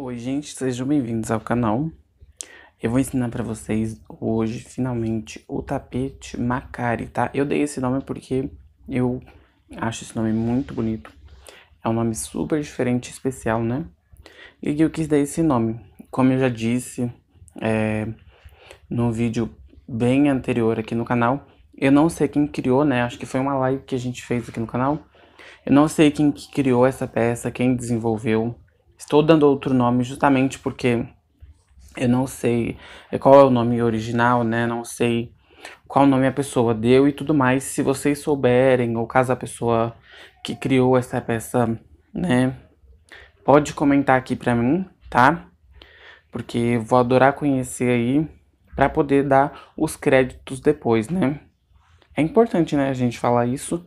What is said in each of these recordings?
Oi, gente, sejam bem-vindos ao canal. Eu vou ensinar para vocês hoje, finalmente, o tapete Macari, tá? Eu dei esse nome porque eu acho esse nome muito bonito. É um nome super diferente especial, né? E eu quis dar esse nome. Como eu já disse é, no vídeo bem anterior aqui no canal, eu não sei quem criou, né? Acho que foi uma live que a gente fez aqui no canal. Eu não sei quem criou essa peça, quem desenvolveu Estou dando outro nome justamente porque eu não sei é, qual é o nome original, né? Não sei qual nome a pessoa deu e tudo mais. Se vocês souberem, ou caso a pessoa que criou essa peça, né, pode comentar aqui pra mim, tá? Porque eu vou adorar conhecer aí para poder dar os créditos depois, né? É importante, né, a gente falar isso.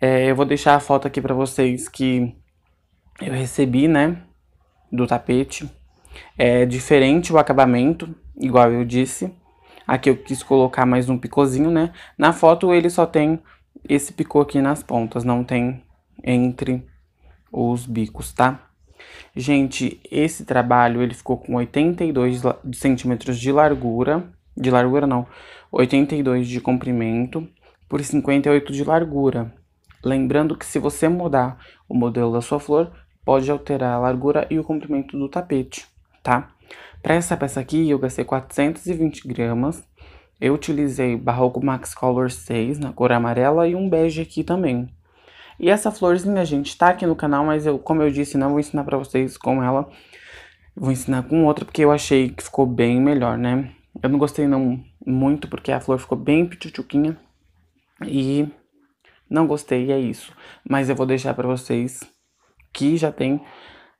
É, eu vou deixar a foto aqui para vocês que eu recebi, né? do tapete. É diferente o acabamento, igual eu disse. Aqui eu quis colocar mais um picôzinho, né? Na foto ele só tem esse picô aqui nas pontas, não tem entre os bicos, tá? Gente, esse trabalho ele ficou com 82 centímetros de largura, de largura não, 82 de comprimento por 58 de largura. Lembrando que se você mudar o modelo da sua flor, pode alterar a largura e o comprimento do tapete, tá? Para essa peça aqui, eu gastei 420 gramas. Eu utilizei Barroco Max Color 6 na cor amarela e um bege aqui também. E essa florzinha, gente, tá aqui no canal, mas eu, como eu disse, não vou ensinar pra vocês com ela. Vou ensinar com outra, porque eu achei que ficou bem melhor, né? Eu não gostei não muito, porque a flor ficou bem pituchuquinha. E não gostei, é isso. Mas eu vou deixar pra vocês que já tem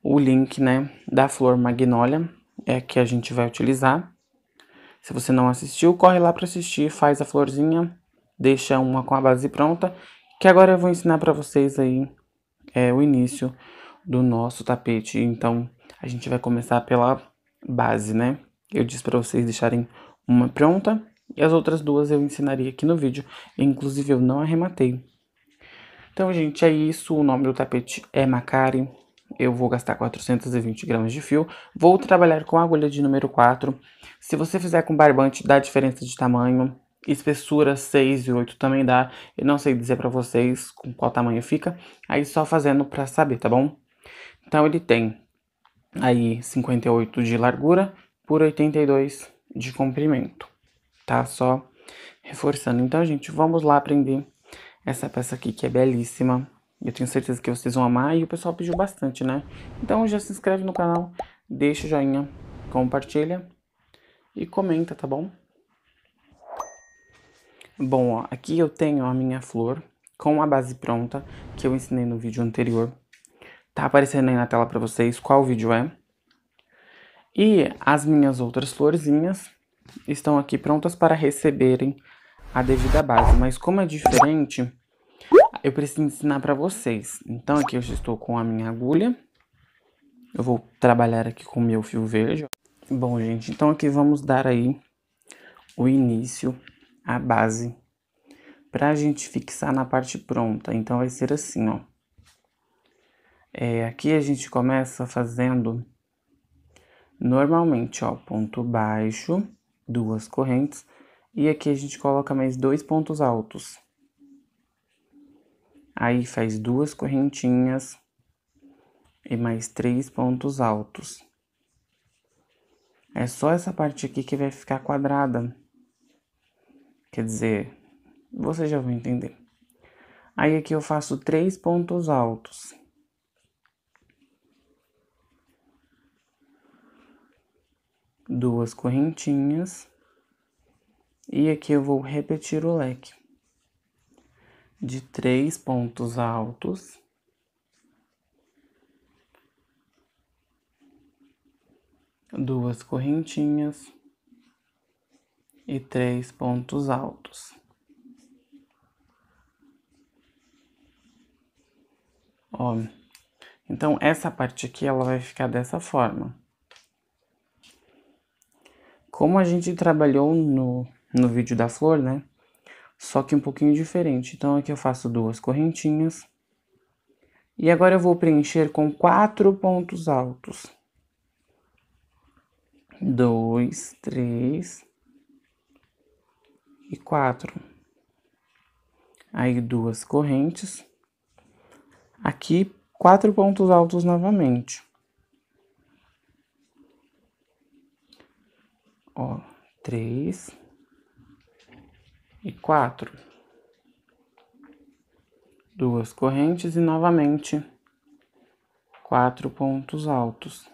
o link né, da flor magnólia é, que a gente vai utilizar. Se você não assistiu, corre lá para assistir, faz a florzinha, deixa uma com a base pronta, que agora eu vou ensinar para vocês aí é, o início do nosso tapete. Então, a gente vai começar pela base, né? Eu disse para vocês deixarem uma pronta e as outras duas eu ensinaria aqui no vídeo. Inclusive, eu não arrematei, então, gente, é isso. O nome do tapete é Macari. Eu vou gastar 420 gramas de fio. Vou trabalhar com agulha de número 4. Se você fizer com barbante, dá diferença de tamanho. Espessura 6 e 8 também dá. Eu não sei dizer para vocês com qual tamanho fica. Aí só fazendo para saber, tá bom? Então, ele tem aí 58 de largura por 82 de comprimento, tá? Só reforçando. Então, gente, vamos lá aprender essa peça aqui que é belíssima. Eu tenho certeza que vocês vão amar e o pessoal pediu bastante, né? Então já se inscreve no canal, deixa o joinha, compartilha e comenta, tá bom? Bom, ó, aqui eu tenho a minha flor com a base pronta que eu ensinei no vídeo anterior. Tá aparecendo aí na tela pra vocês qual vídeo é. E as minhas outras florzinhas estão aqui prontas para receberem a devida base. Mas como é diferente, eu preciso ensinar para vocês. Então aqui eu já estou com a minha agulha. Eu vou trabalhar aqui com o meu fio verde. Bom, gente, então aqui vamos dar aí o início, a base, para a gente fixar na parte pronta. Então vai ser assim, ó. É, aqui a gente começa fazendo normalmente, ó, ponto baixo, duas correntes, e aqui a gente coloca mais dois pontos altos. Aí faz duas correntinhas e mais três pontos altos. É só essa parte aqui que vai ficar quadrada. Quer dizer, vocês já vão entender. Aí aqui eu faço três pontos altos. Duas correntinhas. E aqui eu vou repetir o leque de três pontos altos. Duas correntinhas e três pontos altos. Ó, então essa parte aqui ela vai ficar dessa forma. Como a gente trabalhou no no vídeo da flor, né? Só que um pouquinho diferente. Então aqui eu faço duas correntinhas. E agora eu vou preencher com quatro pontos altos. Dois, três e quatro. Aí duas correntes. Aqui, quatro pontos altos novamente. Ó, três e quatro, duas correntes e novamente quatro pontos altos.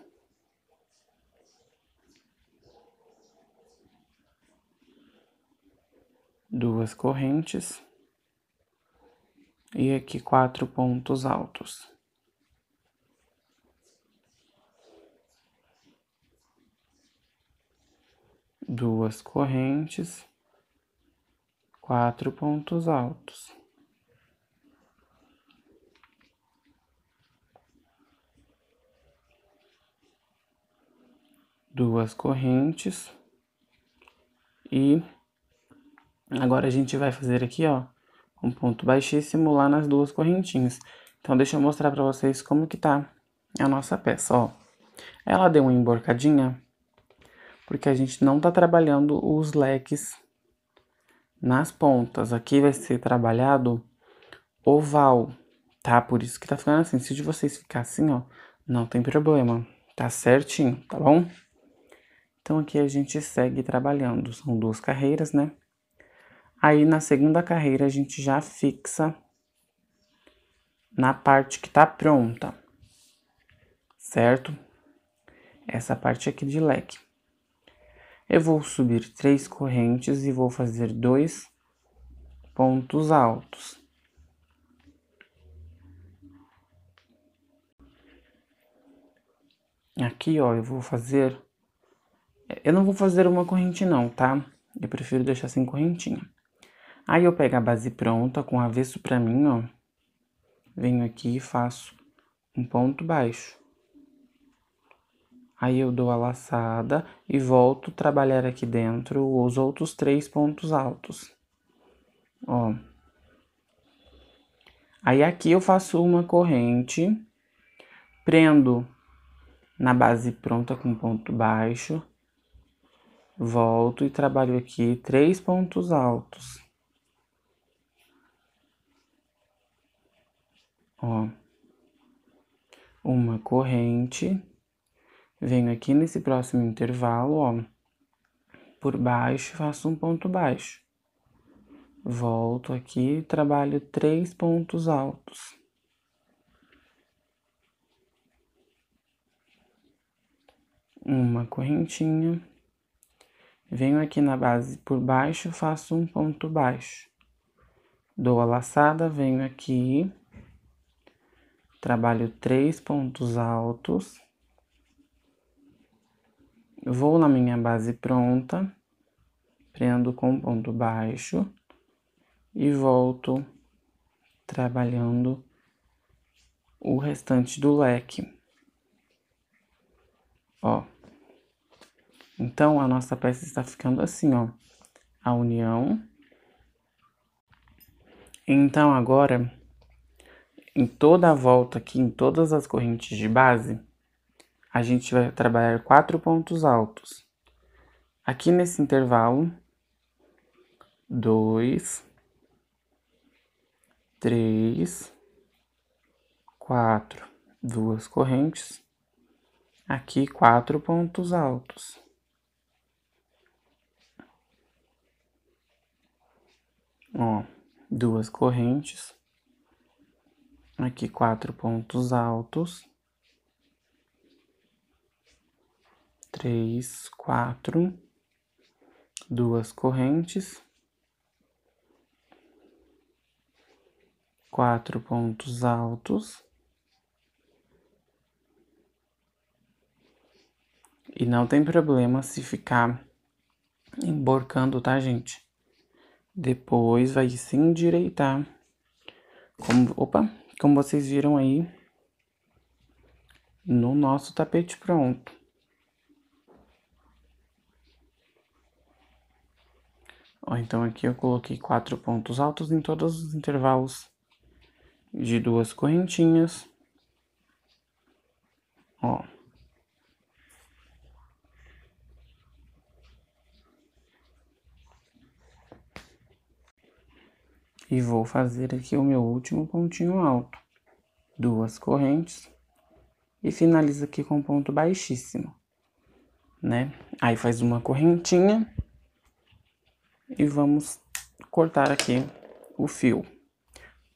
Duas correntes e aqui quatro pontos altos. Duas correntes quatro pontos altos. Duas correntes. E agora a gente vai fazer aqui, ó, um ponto baixíssimo lá nas duas correntinhas. Então, deixa eu mostrar pra vocês como que tá a nossa peça, ó. Ela deu uma emborcadinha, porque a gente não tá trabalhando os leques nas pontas. Aqui vai ser trabalhado oval, tá? Por isso que tá ficando assim. Se de vocês ficar assim, ó, não tem problema. Tá certinho, tá bom? Então aqui a gente segue trabalhando. São duas carreiras, né? Aí na segunda carreira a gente já fixa na parte que tá pronta, certo? Essa parte aqui de leque. Eu vou subir três correntes e vou fazer dois pontos altos. Aqui, ó, eu vou fazer... Eu não vou fazer uma corrente não, tá? Eu prefiro deixar sem correntinha. Aí eu pego a base pronta com avesso pra mim, ó. Venho aqui e faço um ponto baixo. Aí eu dou a laçada e volto trabalhar aqui dentro os outros três pontos altos. Ó. Aí aqui eu faço uma corrente, prendo na base pronta com ponto baixo, volto e trabalho aqui três pontos altos. Ó. Uma corrente Venho aqui nesse próximo intervalo, ó, por baixo, faço um ponto baixo. Volto aqui, trabalho três pontos altos. Uma correntinha. Venho aqui na base por baixo, faço um ponto baixo. Dou a laçada, venho aqui, trabalho três pontos altos vou na minha base pronta, prendo com ponto baixo e volto trabalhando o restante do leque. Ó. Então, a nossa peça está ficando assim, ó. A união. Então, agora, em toda a volta aqui, em todas as correntes de base, a gente vai trabalhar quatro pontos altos. Aqui nesse intervalo, dois, três, quatro, duas correntes. Aqui, quatro pontos altos. Ó, duas correntes. Aqui, quatro pontos altos três, quatro, duas correntes, quatro pontos altos e não tem problema se ficar emborcando, tá, gente? Depois vai se endireitar. Como, opa, como vocês viram aí no nosso tapete pronto. Então aqui eu coloquei quatro pontos altos em todos os intervalos de duas correntinhas. Ó. E vou fazer aqui o meu último pontinho alto. Duas correntes. E finaliza aqui com um ponto baixíssimo, né? Aí faz uma correntinha e vamos cortar aqui o fio.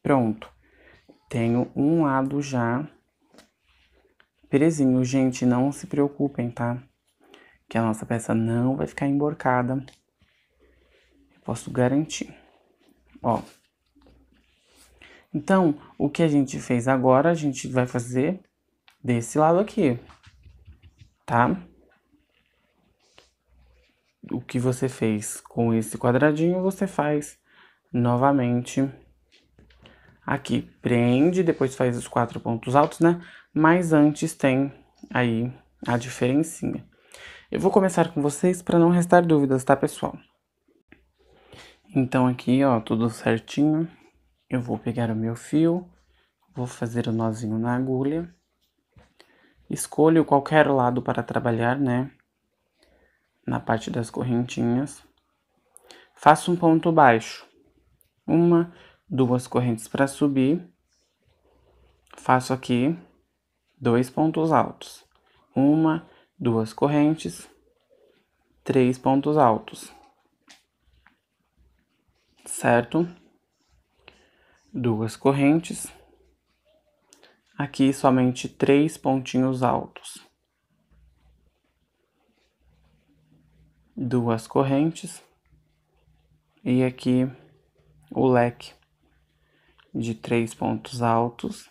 Pronto. Tenho um lado já presinho. Gente, não se preocupem, tá? Que a nossa peça não vai ficar emborcada. Eu posso garantir. Ó. Então, o que a gente fez agora, a gente vai fazer desse lado aqui, tá? o que você fez com esse quadradinho, você faz novamente aqui. Prende, depois faz os quatro pontos altos, né? Mas antes tem aí a diferencinha. Eu vou começar com vocês para não restar dúvidas, tá, pessoal? Então aqui, ó, tudo certinho. Eu vou pegar o meu fio, vou fazer o nozinho na agulha. Escolho qualquer lado para trabalhar, né? na parte das correntinhas. Faço um ponto baixo. Uma, duas correntes para subir. Faço aqui dois pontos altos. Uma, duas correntes, três pontos altos. Certo? Duas correntes. Aqui somente três pontinhos altos. duas correntes e aqui o leque de três pontos altos,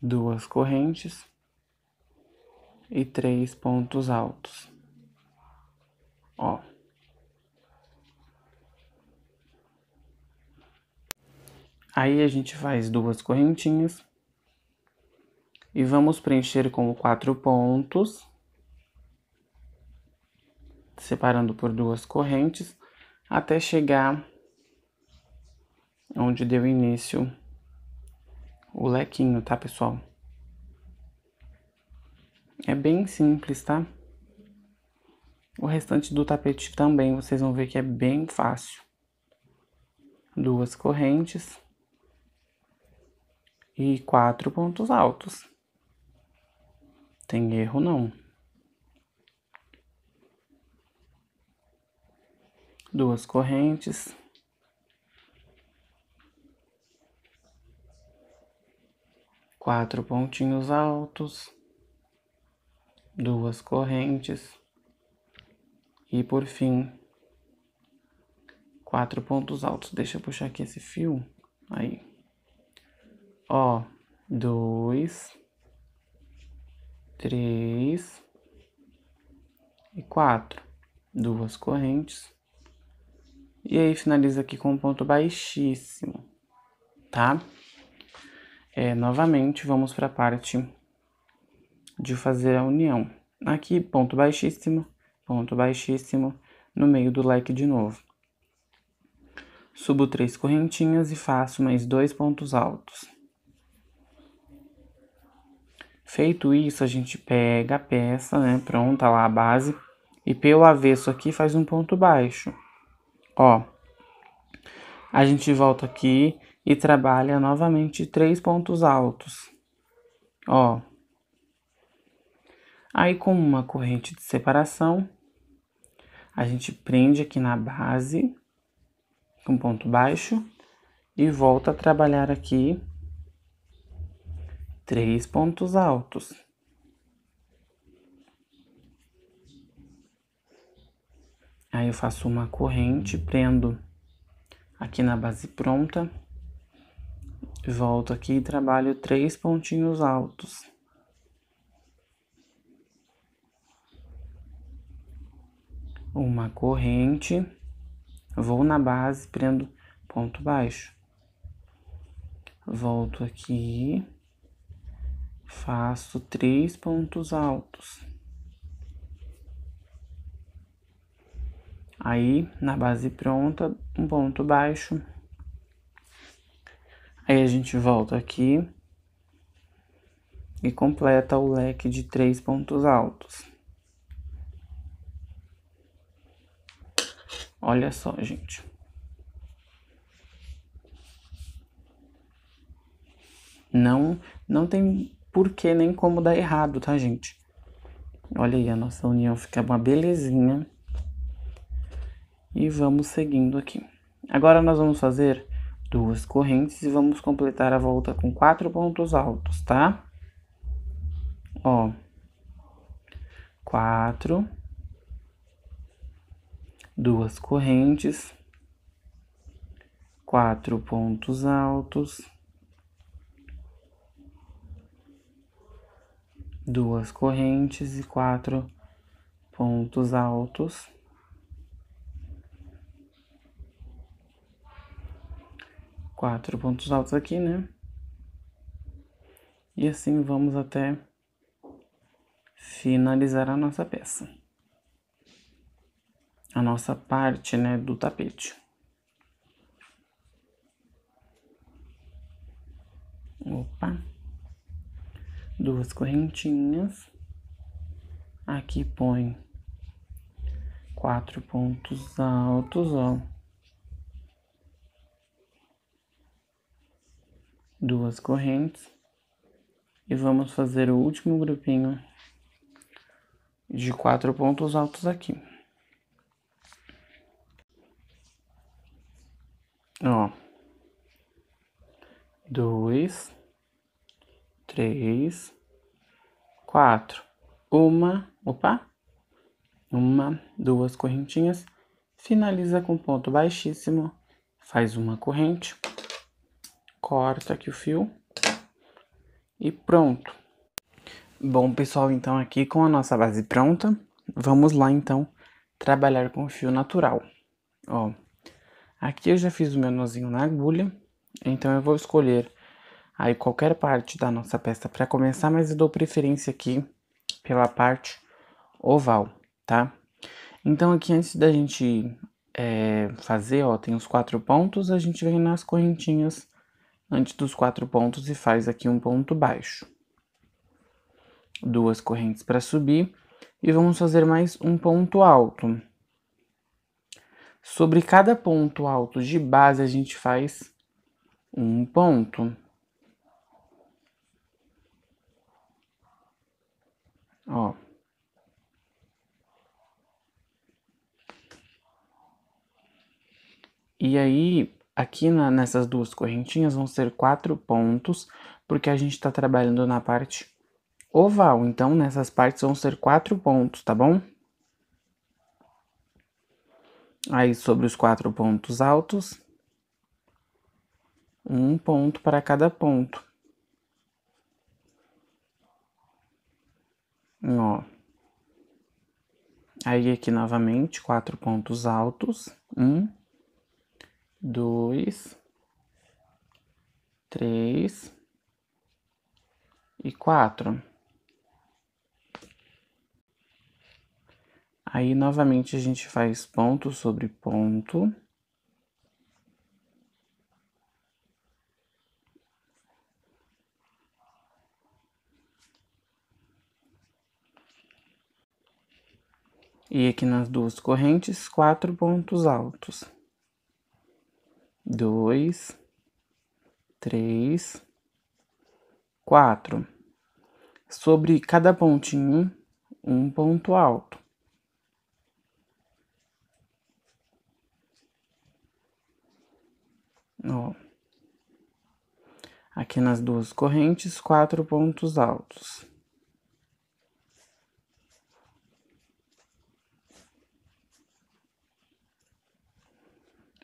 duas correntes e três pontos altos. Ó. Aí a gente faz duas correntinhas e vamos preencher com quatro pontos separando por duas correntes, até chegar onde deu início o lequinho, tá, pessoal? É bem simples, tá? O restante do tapete também, vocês vão ver que é bem fácil. Duas correntes e quatro pontos altos. Tem erro não. duas correntes. Quatro pontinhos altos, duas correntes e por fim quatro pontos altos. Deixa eu puxar aqui esse fio. Aí, ó, dois, três e quatro, duas correntes e aí finaliza aqui com um ponto baixíssimo, tá? É, novamente, vamos para a parte de fazer a união. Aqui, ponto baixíssimo, ponto baixíssimo, no meio do leque de novo. Subo três correntinhas e faço mais dois pontos altos. Feito isso, a gente pega a peça, né, pronta lá a base, e pelo avesso aqui faz um ponto baixo. Ó, a gente volta aqui e trabalha novamente três pontos altos. Ó. Aí, com uma corrente de separação, a gente prende aqui na base, com ponto baixo, e volta a trabalhar aqui três pontos altos. Aí eu faço uma corrente, prendo aqui na base pronta, volto aqui e trabalho três pontinhos altos. Uma corrente, vou na base, prendo ponto baixo. Volto aqui, faço três pontos altos. Aí, na base pronta, um ponto baixo. Aí a gente volta aqui e completa o leque de três pontos altos. Olha só, gente. Não, não tem porquê nem como dar errado, tá, gente? Olha aí, a nossa união fica uma belezinha. E vamos seguindo aqui. Agora nós vamos fazer duas correntes e vamos completar a volta com quatro pontos altos, tá? Ó, quatro, duas correntes, quatro pontos altos, duas correntes e quatro pontos altos. quatro pontos altos aqui, né? E assim vamos até finalizar a nossa peça. A nossa parte, né, do tapete. Opa. Duas correntinhas. Aqui põe quatro pontos altos, ó. duas correntes e vamos fazer o último grupinho de quatro pontos altos aqui. Ó, dois, três, quatro, uma, opa, uma, duas correntinhas, finaliza com ponto baixíssimo, faz uma corrente corta aqui o fio e pronto. Bom, pessoal, então aqui com a nossa base pronta, vamos lá então trabalhar com fio natural. Ó, aqui eu já fiz o meu nozinho na agulha, então eu vou escolher aí qualquer parte da nossa peça para começar, mas eu dou preferência aqui pela parte oval, tá? Então aqui antes da gente é, fazer, ó, tem os quatro pontos, a gente vem nas correntinhas antes dos quatro pontos e faz aqui um ponto baixo. Duas correntes para subir e vamos fazer mais um ponto alto. Sobre cada ponto alto de base, a gente faz um ponto. Ó. E aí, Aqui na, nessas duas correntinhas vão ser quatro pontos, porque a gente está trabalhando na parte oval. Então, nessas partes vão ser quatro pontos, tá bom? Aí, sobre os quatro pontos altos, um ponto para cada ponto. Ó. Aí, aqui novamente, quatro pontos altos, um dois, três e quatro. Aí novamente a gente faz ponto sobre ponto. E aqui nas duas correntes, quatro pontos altos dois, três, quatro. Sobre cada pontinho, um ponto alto. Ó. Aqui nas duas correntes, quatro pontos altos.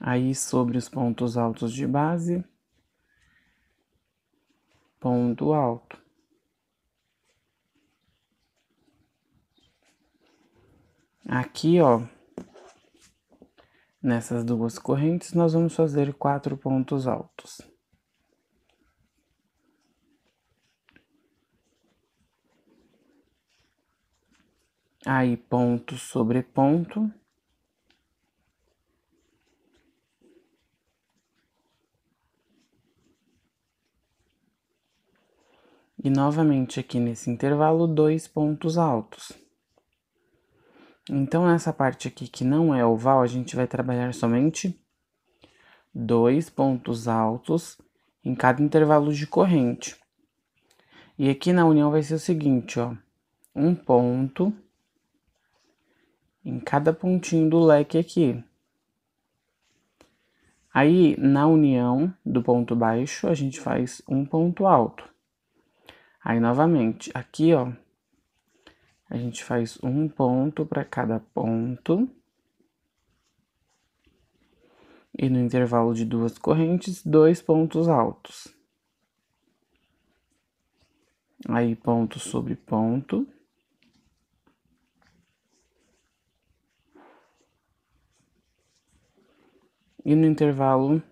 aí sobre os pontos altos de base, ponto alto. Aqui, ó, nessas duas correntes, nós vamos fazer quatro pontos altos. Aí, ponto sobre ponto. E novamente aqui nesse intervalo, dois pontos altos. Então, nessa parte aqui que não é oval, a gente vai trabalhar somente dois pontos altos em cada intervalo de corrente. E aqui na união vai ser o seguinte, ó. Um ponto em cada pontinho do leque aqui. Aí, na união do ponto baixo, a gente faz um ponto alto. Aí novamente, aqui ó, a gente faz um ponto para cada ponto. E no intervalo de duas correntes, dois pontos altos. Aí ponto sobre ponto. E no intervalo,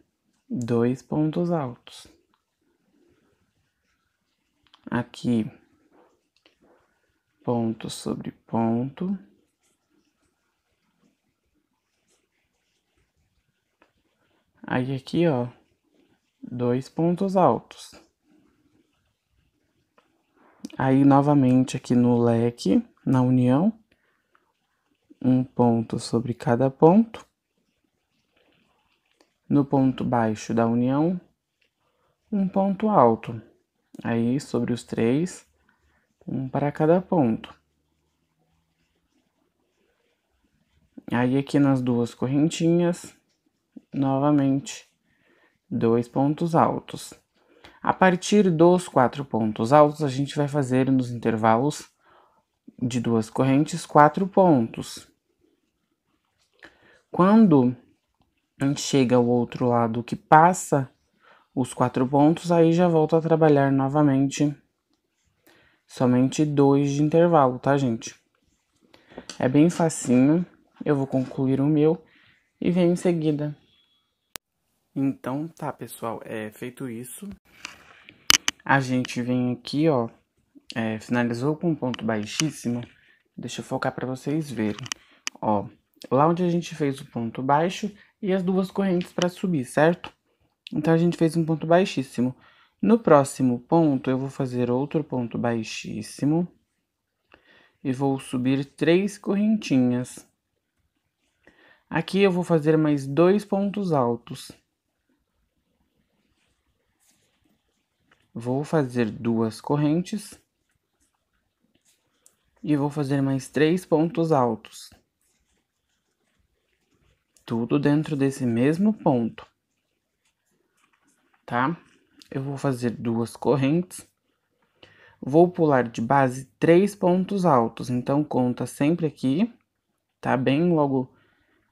dois pontos altos aqui ponto sobre ponto. Aí aqui, ó, dois pontos altos. Aí novamente aqui no leque, na união, um ponto sobre cada ponto. No ponto baixo da união, um ponto alto aí sobre os três, um para cada ponto. Aí aqui nas duas correntinhas, novamente, dois pontos altos. A partir dos quatro pontos altos, a gente vai fazer nos intervalos de duas correntes quatro pontos. Quando a gente chega ao outro lado que passa os quatro pontos, aí já volto a trabalhar novamente. Somente dois de intervalo, tá, gente? É bem facinho. Eu vou concluir o meu e venho em seguida. Então, tá, pessoal, é feito isso. A gente vem aqui, ó, é, finalizou com um ponto baixíssimo. Deixa eu focar para vocês verem. Ó, lá onde a gente fez o ponto baixo e as duas correntes para subir, certo? Então a gente fez um ponto baixíssimo. No próximo ponto, eu vou fazer outro ponto baixíssimo e vou subir três correntinhas. Aqui eu vou fazer mais dois pontos altos. Vou fazer duas correntes e vou fazer mais três pontos altos. Tudo dentro desse mesmo ponto tá? Eu vou fazer duas correntes. Vou pular de base três pontos altos, então conta sempre aqui, tá? Bem logo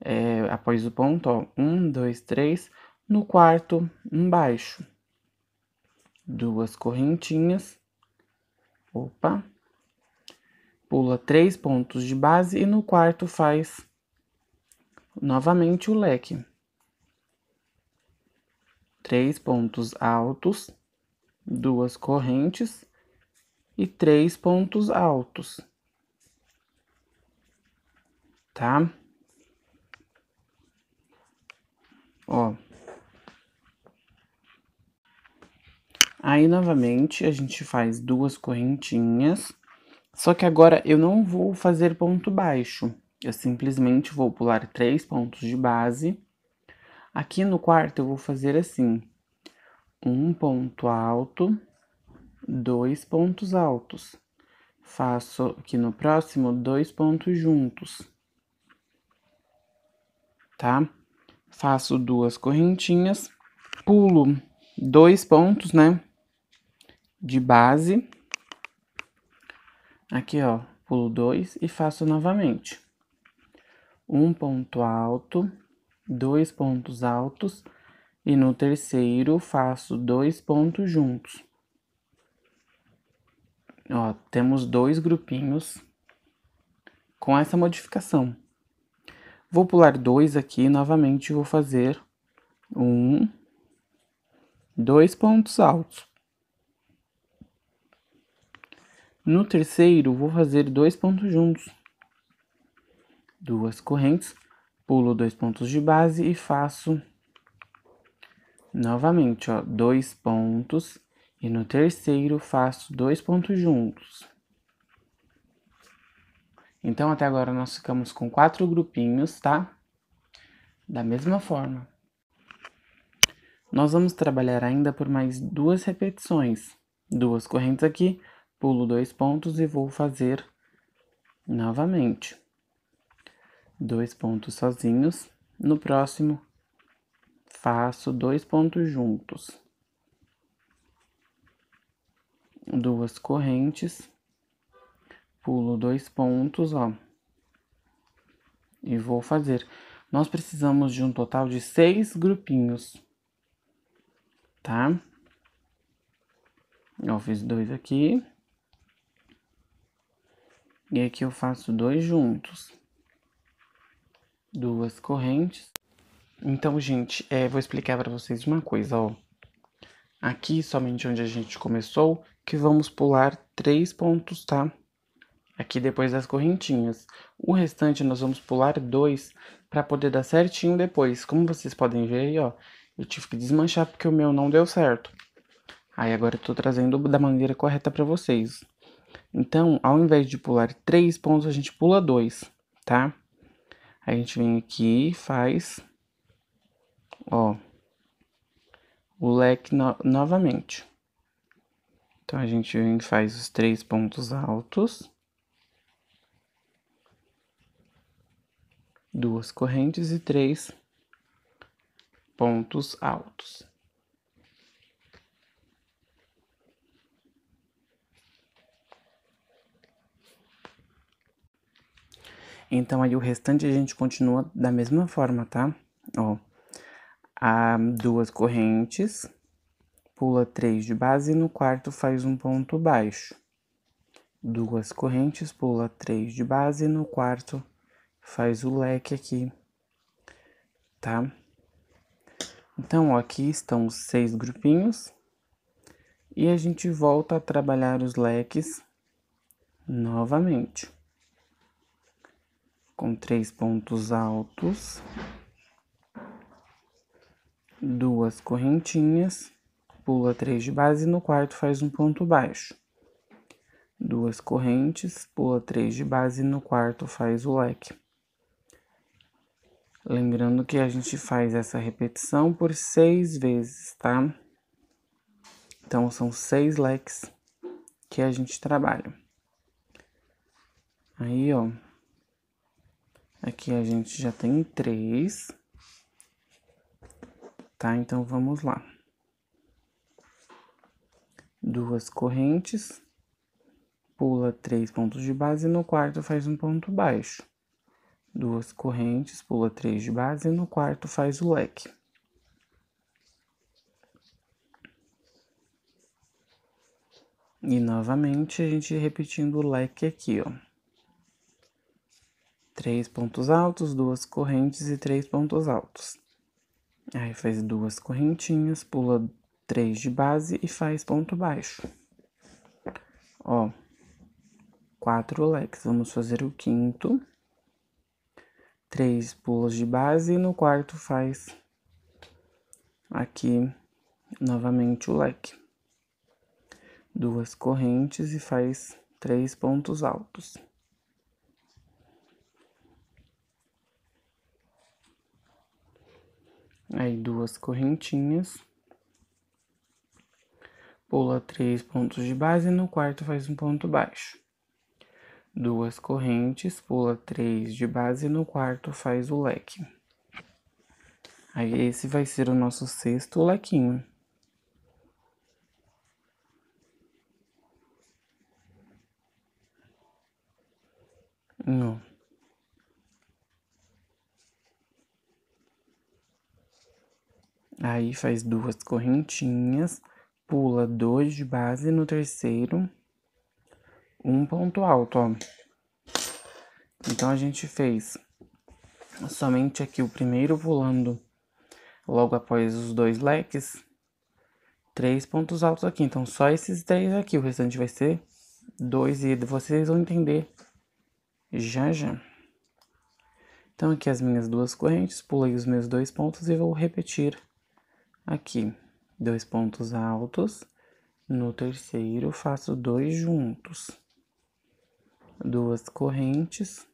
é, após o ponto, ó. Um, dois, três. No quarto, um baixo Duas correntinhas. Opa. Pula três pontos de base e no quarto faz novamente o leque três pontos altos, duas correntes e três pontos altos, tá? Ó. Aí, novamente, a gente faz duas correntinhas, só que agora eu não vou fazer ponto baixo. Eu simplesmente vou pular três pontos de base Aqui no quarto eu vou fazer assim: um ponto alto, dois pontos altos. Faço aqui no próximo dois pontos juntos, tá? Faço duas correntinhas, pulo dois pontos, né? De base. Aqui, ó, pulo dois e faço novamente. Um ponto alto, dois pontos altos e no terceiro faço dois pontos juntos. Ó, temos dois grupinhos com essa modificação. Vou pular dois aqui novamente vou fazer um, dois pontos altos. No terceiro, vou fazer dois pontos juntos, duas correntes pulo dois pontos de base e faço novamente, ó, dois pontos e no terceiro faço dois pontos juntos. Então, até agora nós ficamos com quatro grupinhos, tá? Da mesma forma. Nós vamos trabalhar ainda por mais duas repetições. Duas correntes aqui, pulo dois pontos e vou fazer novamente dois pontos sozinhos. No próximo, faço dois pontos juntos, duas correntes, pulo dois pontos, ó, e vou fazer. Nós precisamos de um total de seis grupinhos, tá? Eu fiz dois aqui. E aqui eu faço dois juntos duas correntes. Então, gente, é, vou explicar para vocês uma coisa, ó. Aqui, somente onde a gente começou, que vamos pular três pontos, tá? Aqui depois das correntinhas. O restante nós vamos pular dois para poder dar certinho depois. Como vocês podem ver aí, ó, eu tive que desmanchar porque o meu não deu certo. Aí agora eu tô trazendo da maneira correta para vocês. Então, ao invés de pular três pontos, a gente pula dois, tá? A gente vem aqui e faz, ó, o leque no novamente. Então, a gente vem e faz os três pontos altos. Duas correntes e três pontos altos. Então aí o restante a gente continua da mesma forma, tá? Ó, há duas correntes, pula três de base e no quarto faz um ponto baixo. Duas correntes, pula três de base e no quarto faz o leque aqui, tá? Então, ó, aqui estão os seis grupinhos e a gente volta a trabalhar os leques novamente com três pontos altos, duas correntinhas, pula três de base e no quarto faz um ponto baixo. Duas correntes, pula três de base e no quarto faz o leque. Lembrando que a gente faz essa repetição por seis vezes, tá? Então, são seis leques que a gente trabalha. Aí, ó, Aqui a gente já tem três. Tá? Então, vamos lá. Duas correntes. Pula três pontos de base e no quarto faz um ponto baixo. Duas correntes, pula três de base e no quarto faz o leque. E novamente a gente repetindo o leque aqui, ó três pontos altos, duas correntes e três pontos altos. Aí faz duas correntinhas, pula três de base e faz ponto baixo. Ó, quatro leques. Vamos fazer o quinto. Três pulos de base e no quarto faz aqui novamente o leque. Duas correntes e faz três pontos altos. aí duas correntinhas, pula três pontos de base, no quarto faz um ponto baixo. Duas correntes, pula três de base, no quarto faz o leque. Aí esse vai ser o nosso sexto lequinho. Não. Aí faz duas correntinhas, pula dois de base no terceiro, um ponto alto, ó. Então a gente fez somente aqui o primeiro pulando logo após os dois leques, três pontos altos aqui. Então só esses três aqui, o restante vai ser dois e vocês vão entender já já. Então aqui as minhas duas correntes, pulei os meus dois pontos e vou repetir Aqui, dois pontos altos. No terceiro, faço dois juntos. Duas correntes.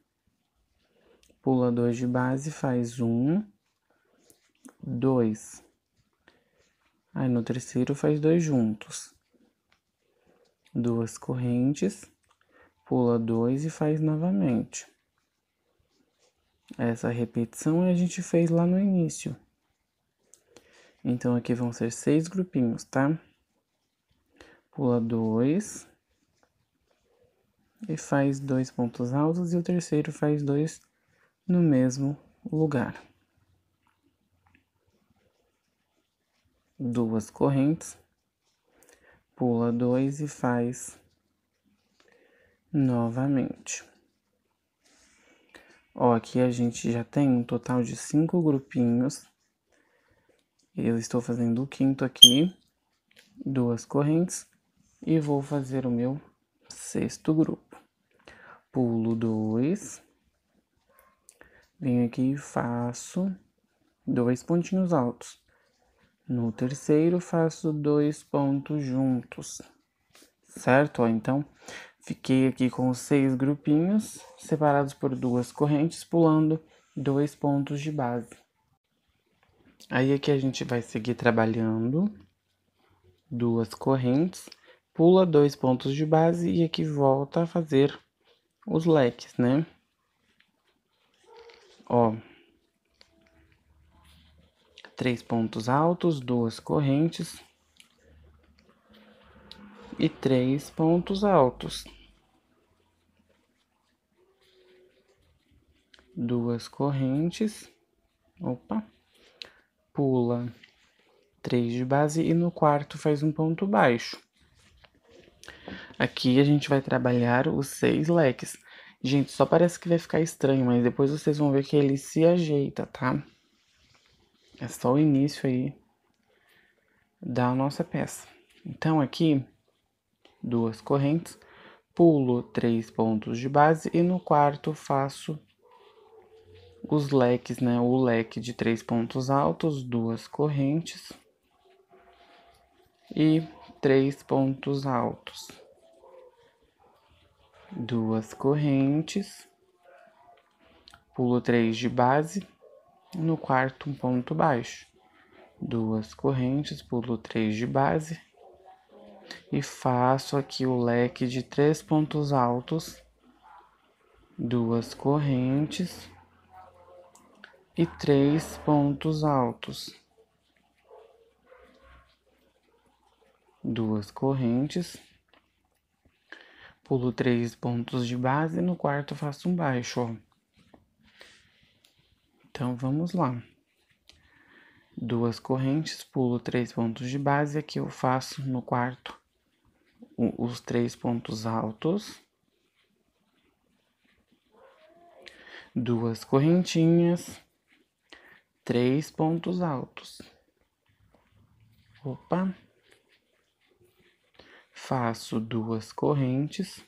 Pula dois de base, faz um. Dois. Aí, no terceiro, faz dois juntos. Duas correntes. Pula dois e faz novamente. Essa repetição a gente fez lá no início. Então, aqui vão ser seis grupinhos, tá? Pula dois. E faz dois pontos altos e o terceiro faz dois no mesmo lugar. Duas correntes. Pula dois e faz novamente. Ó, aqui a gente já tem um total de cinco grupinhos eu estou fazendo o quinto aqui, duas correntes, e vou fazer o meu sexto grupo. Pulo dois, venho aqui e faço dois pontinhos altos. No terceiro, faço dois pontos juntos, certo? então, fiquei aqui com seis grupinhos, separados por duas correntes, pulando dois pontos de base. Aí aqui a gente vai seguir trabalhando duas correntes, pula dois pontos de base e aqui volta a fazer os leques, né? Ó, três pontos altos, duas correntes e três pontos altos. duas correntes, opa, pula três de base e no quarto faz um ponto baixo. Aqui a gente vai trabalhar os seis leques. Gente, só parece que vai ficar estranho, mas depois vocês vão ver que ele se ajeita, tá? É só o início aí da nossa peça. Então, aqui, duas correntes, pulo três pontos de base e no quarto faço os leques, né? O leque de três pontos altos, duas correntes e três pontos altos, duas correntes, pulo três de base, no quarto um ponto baixo, duas correntes, pulo três de base e faço aqui o leque de três pontos altos, duas correntes e três pontos altos, duas correntes, pulo três pontos de base e no quarto faço um baixo. Ó. Então vamos lá. Duas correntes, pulo três pontos de base, aqui eu faço no quarto os três pontos altos. duas correntinhas, três pontos altos. Opa. Faço duas correntes,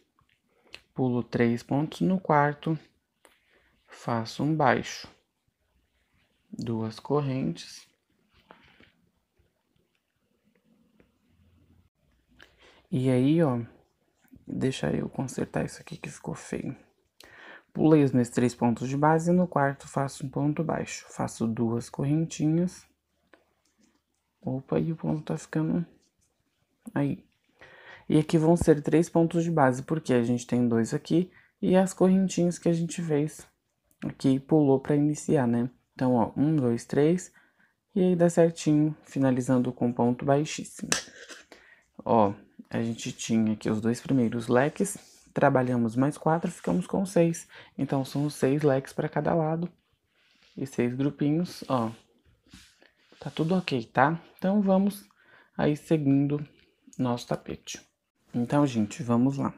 pulo três pontos no quarto, faço um baixo, duas correntes. E aí, ó, deixa eu consertar isso aqui que ficou feio. Pulei os meus três pontos de base e no quarto faço um ponto baixo. Faço duas correntinhas. Opa, e o ponto tá ficando aí. E aqui vão ser três pontos de base, porque a gente tem dois aqui e as correntinhas que a gente fez aqui pulou para iniciar, né? Então, ó, um, dois, três, e aí dá certinho, finalizando com ponto baixíssimo. Ó, a gente tinha aqui os dois primeiros leques, trabalhamos mais quatro ficamos com seis Então, são seis leques para cada lado e seis grupinhos, ó. Tá tudo ok, tá? Então, vamos aí seguindo nosso tapete. Então, gente, vamos lá.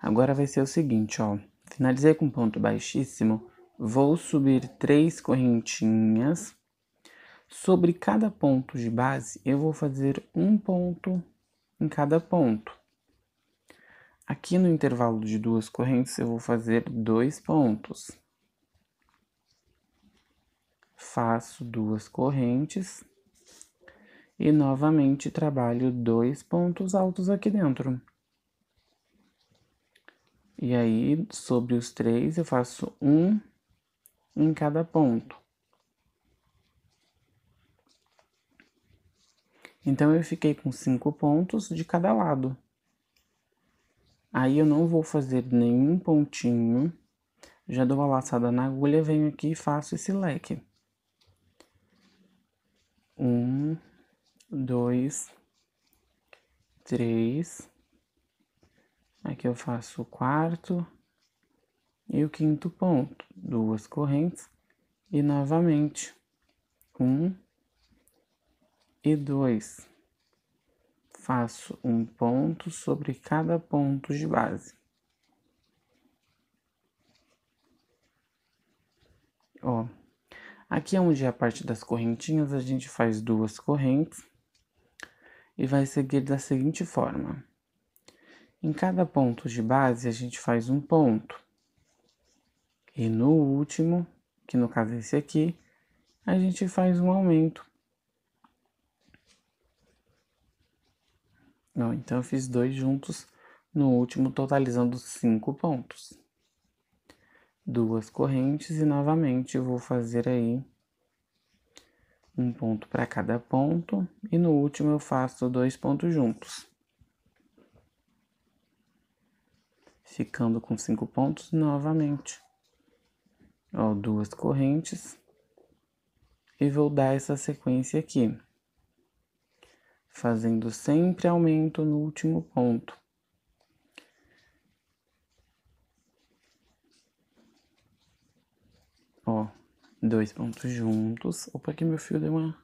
Agora vai ser o seguinte, ó. Finalizei com ponto baixíssimo, vou subir três correntinhas. Sobre cada ponto de base, eu vou fazer um ponto em cada ponto. Aqui no intervalo de duas correntes eu vou fazer dois pontos. Faço duas correntes e novamente trabalho dois pontos altos aqui dentro. E aí, sobre os três, eu faço um em cada ponto. Então, eu fiquei com cinco pontos de cada lado. Aí eu não vou fazer nenhum pontinho. Já dou uma laçada na agulha, venho aqui e faço esse leque. Um, dois, três. Aqui eu faço o quarto e o quinto ponto. Duas correntes e novamente um e dois faço um ponto sobre cada ponto de base. Ó, aqui é onde é a parte das correntinhas, a gente faz duas correntes e vai seguir da seguinte forma. Em cada ponto de base, a gente faz um ponto. E no último, que no caso é esse aqui, a gente faz um aumento Não, então eu fiz dois juntos no último, totalizando cinco pontos. Duas correntes e novamente vou fazer aí um ponto para cada ponto e no último eu faço dois pontos juntos. Ficando com cinco pontos novamente. Ó, duas correntes e vou dar essa sequência aqui fazendo sempre aumento no último ponto. Ó, dois pontos juntos. Opa, que meu fio deu uma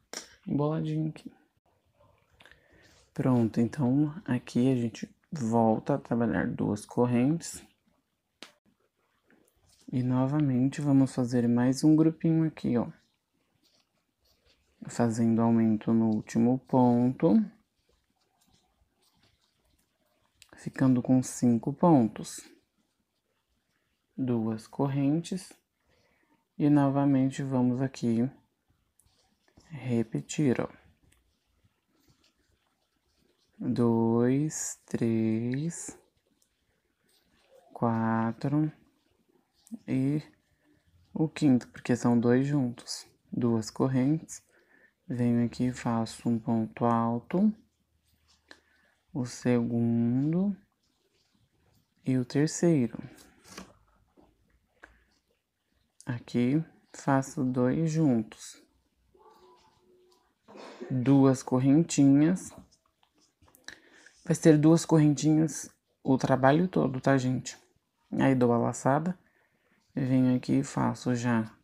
emboladinha aqui. Pronto, então aqui a gente volta a trabalhar duas correntes. E novamente vamos fazer mais um grupinho aqui, ó fazendo aumento no último ponto, ficando com cinco pontos, duas correntes, e novamente vamos aqui repetir, ó. Dois, três, quatro e o quinto, porque são dois juntos, duas correntes venho aqui, faço um ponto alto, o segundo e o terceiro. Aqui faço dois juntos, duas correntinhas. Vai ser duas correntinhas o trabalho todo, tá, gente? Aí dou a laçada, venho aqui e faço já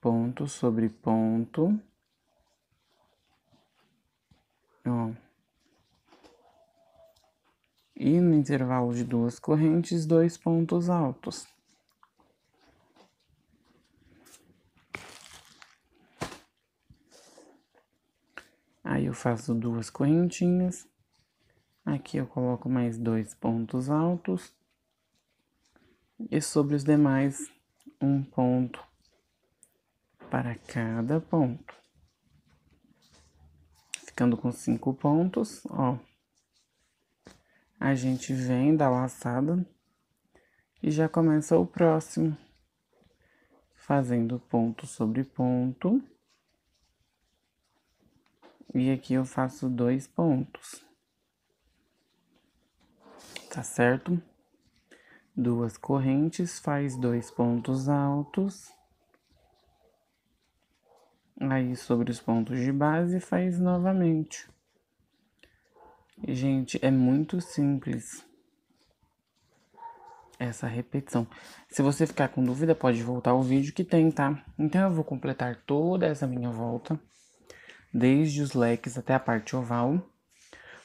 ponto sobre ponto ó e no intervalo de duas correntes, dois pontos altos. Aí eu faço duas correntinhas. Aqui eu coloco mais dois pontos altos. E sobre os demais, um ponto para cada ponto ficando com cinco pontos, ó. A gente vem da laçada e já começa o próximo, fazendo ponto sobre ponto. E aqui eu faço dois pontos, tá certo? Duas correntes, faz dois pontos altos Aí, sobre os pontos de base, faz novamente. Gente, é muito simples essa repetição. Se você ficar com dúvida, pode voltar ao vídeo que tem, tá? Então, eu vou completar toda essa minha volta, desde os leques até a parte oval,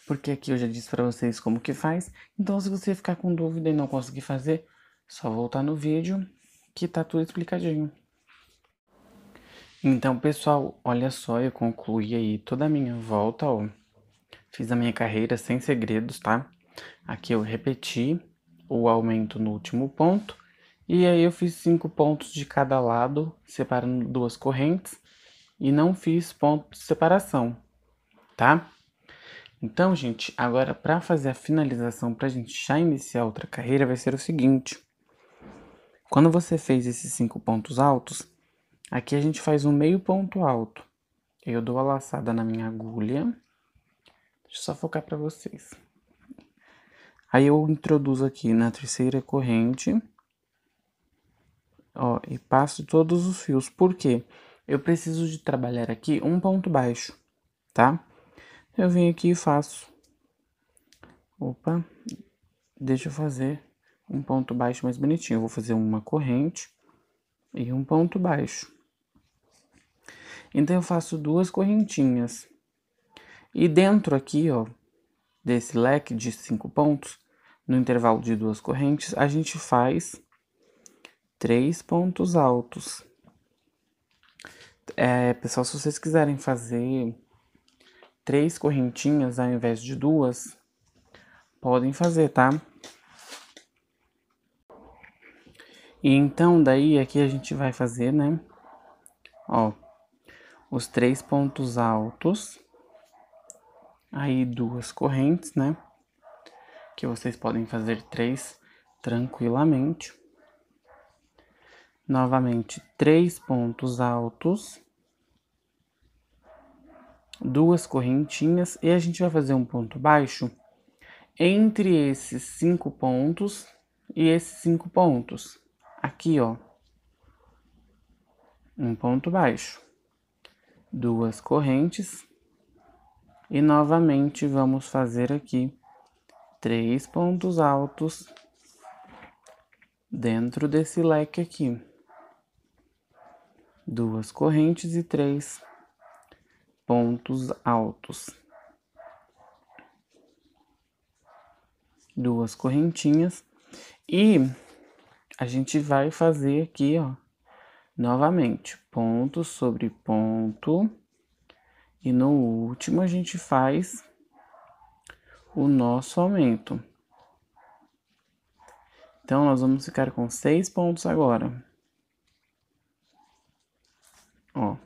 porque aqui eu já disse para vocês como que faz. Então, se você ficar com dúvida e não conseguir fazer, só voltar no vídeo que tá tudo explicadinho. Então, pessoal, olha só, eu concluí aí toda a minha volta, ó. Fiz a minha carreira sem segredos, tá? Aqui eu repeti o aumento no último ponto. E aí eu fiz cinco pontos de cada lado, separando duas correntes. E não fiz ponto de separação, tá? Então, gente, agora para fazer a finalização, para a gente já iniciar outra carreira, vai ser o seguinte. Quando você fez esses cinco pontos altos, Aqui a gente faz um meio ponto alto. Eu dou a laçada na minha agulha. Deixa eu só focar para vocês. Aí eu introduzo aqui na terceira corrente. Ó, e passo todos os fios. Por quê? Eu preciso de trabalhar aqui um ponto baixo, tá? Eu venho aqui e faço. Opa, deixa eu fazer um ponto baixo mais bonitinho. Eu vou fazer uma corrente e um ponto baixo. Então eu faço duas correntinhas. E dentro aqui, ó, desse leque de cinco pontos, no intervalo de duas correntes, a gente faz três pontos altos. É, pessoal, se vocês quiserem fazer três correntinhas ao invés de duas, podem fazer, tá? E então daí aqui a gente vai fazer, né? Ó, os três pontos altos, aí duas correntes, né? Que vocês podem fazer três tranquilamente. Novamente, três pontos altos, duas correntinhas, e a gente vai fazer um ponto baixo entre esses cinco pontos e esses cinco pontos. Aqui, ó. Um ponto baixo duas correntes e novamente vamos fazer aqui três pontos altos dentro desse leque aqui. Duas correntes e três pontos altos. Duas correntinhas e a gente vai fazer aqui, ó, Novamente, ponto sobre ponto. E no último, a gente faz o nosso aumento. Então, nós vamos ficar com seis pontos agora. Ó.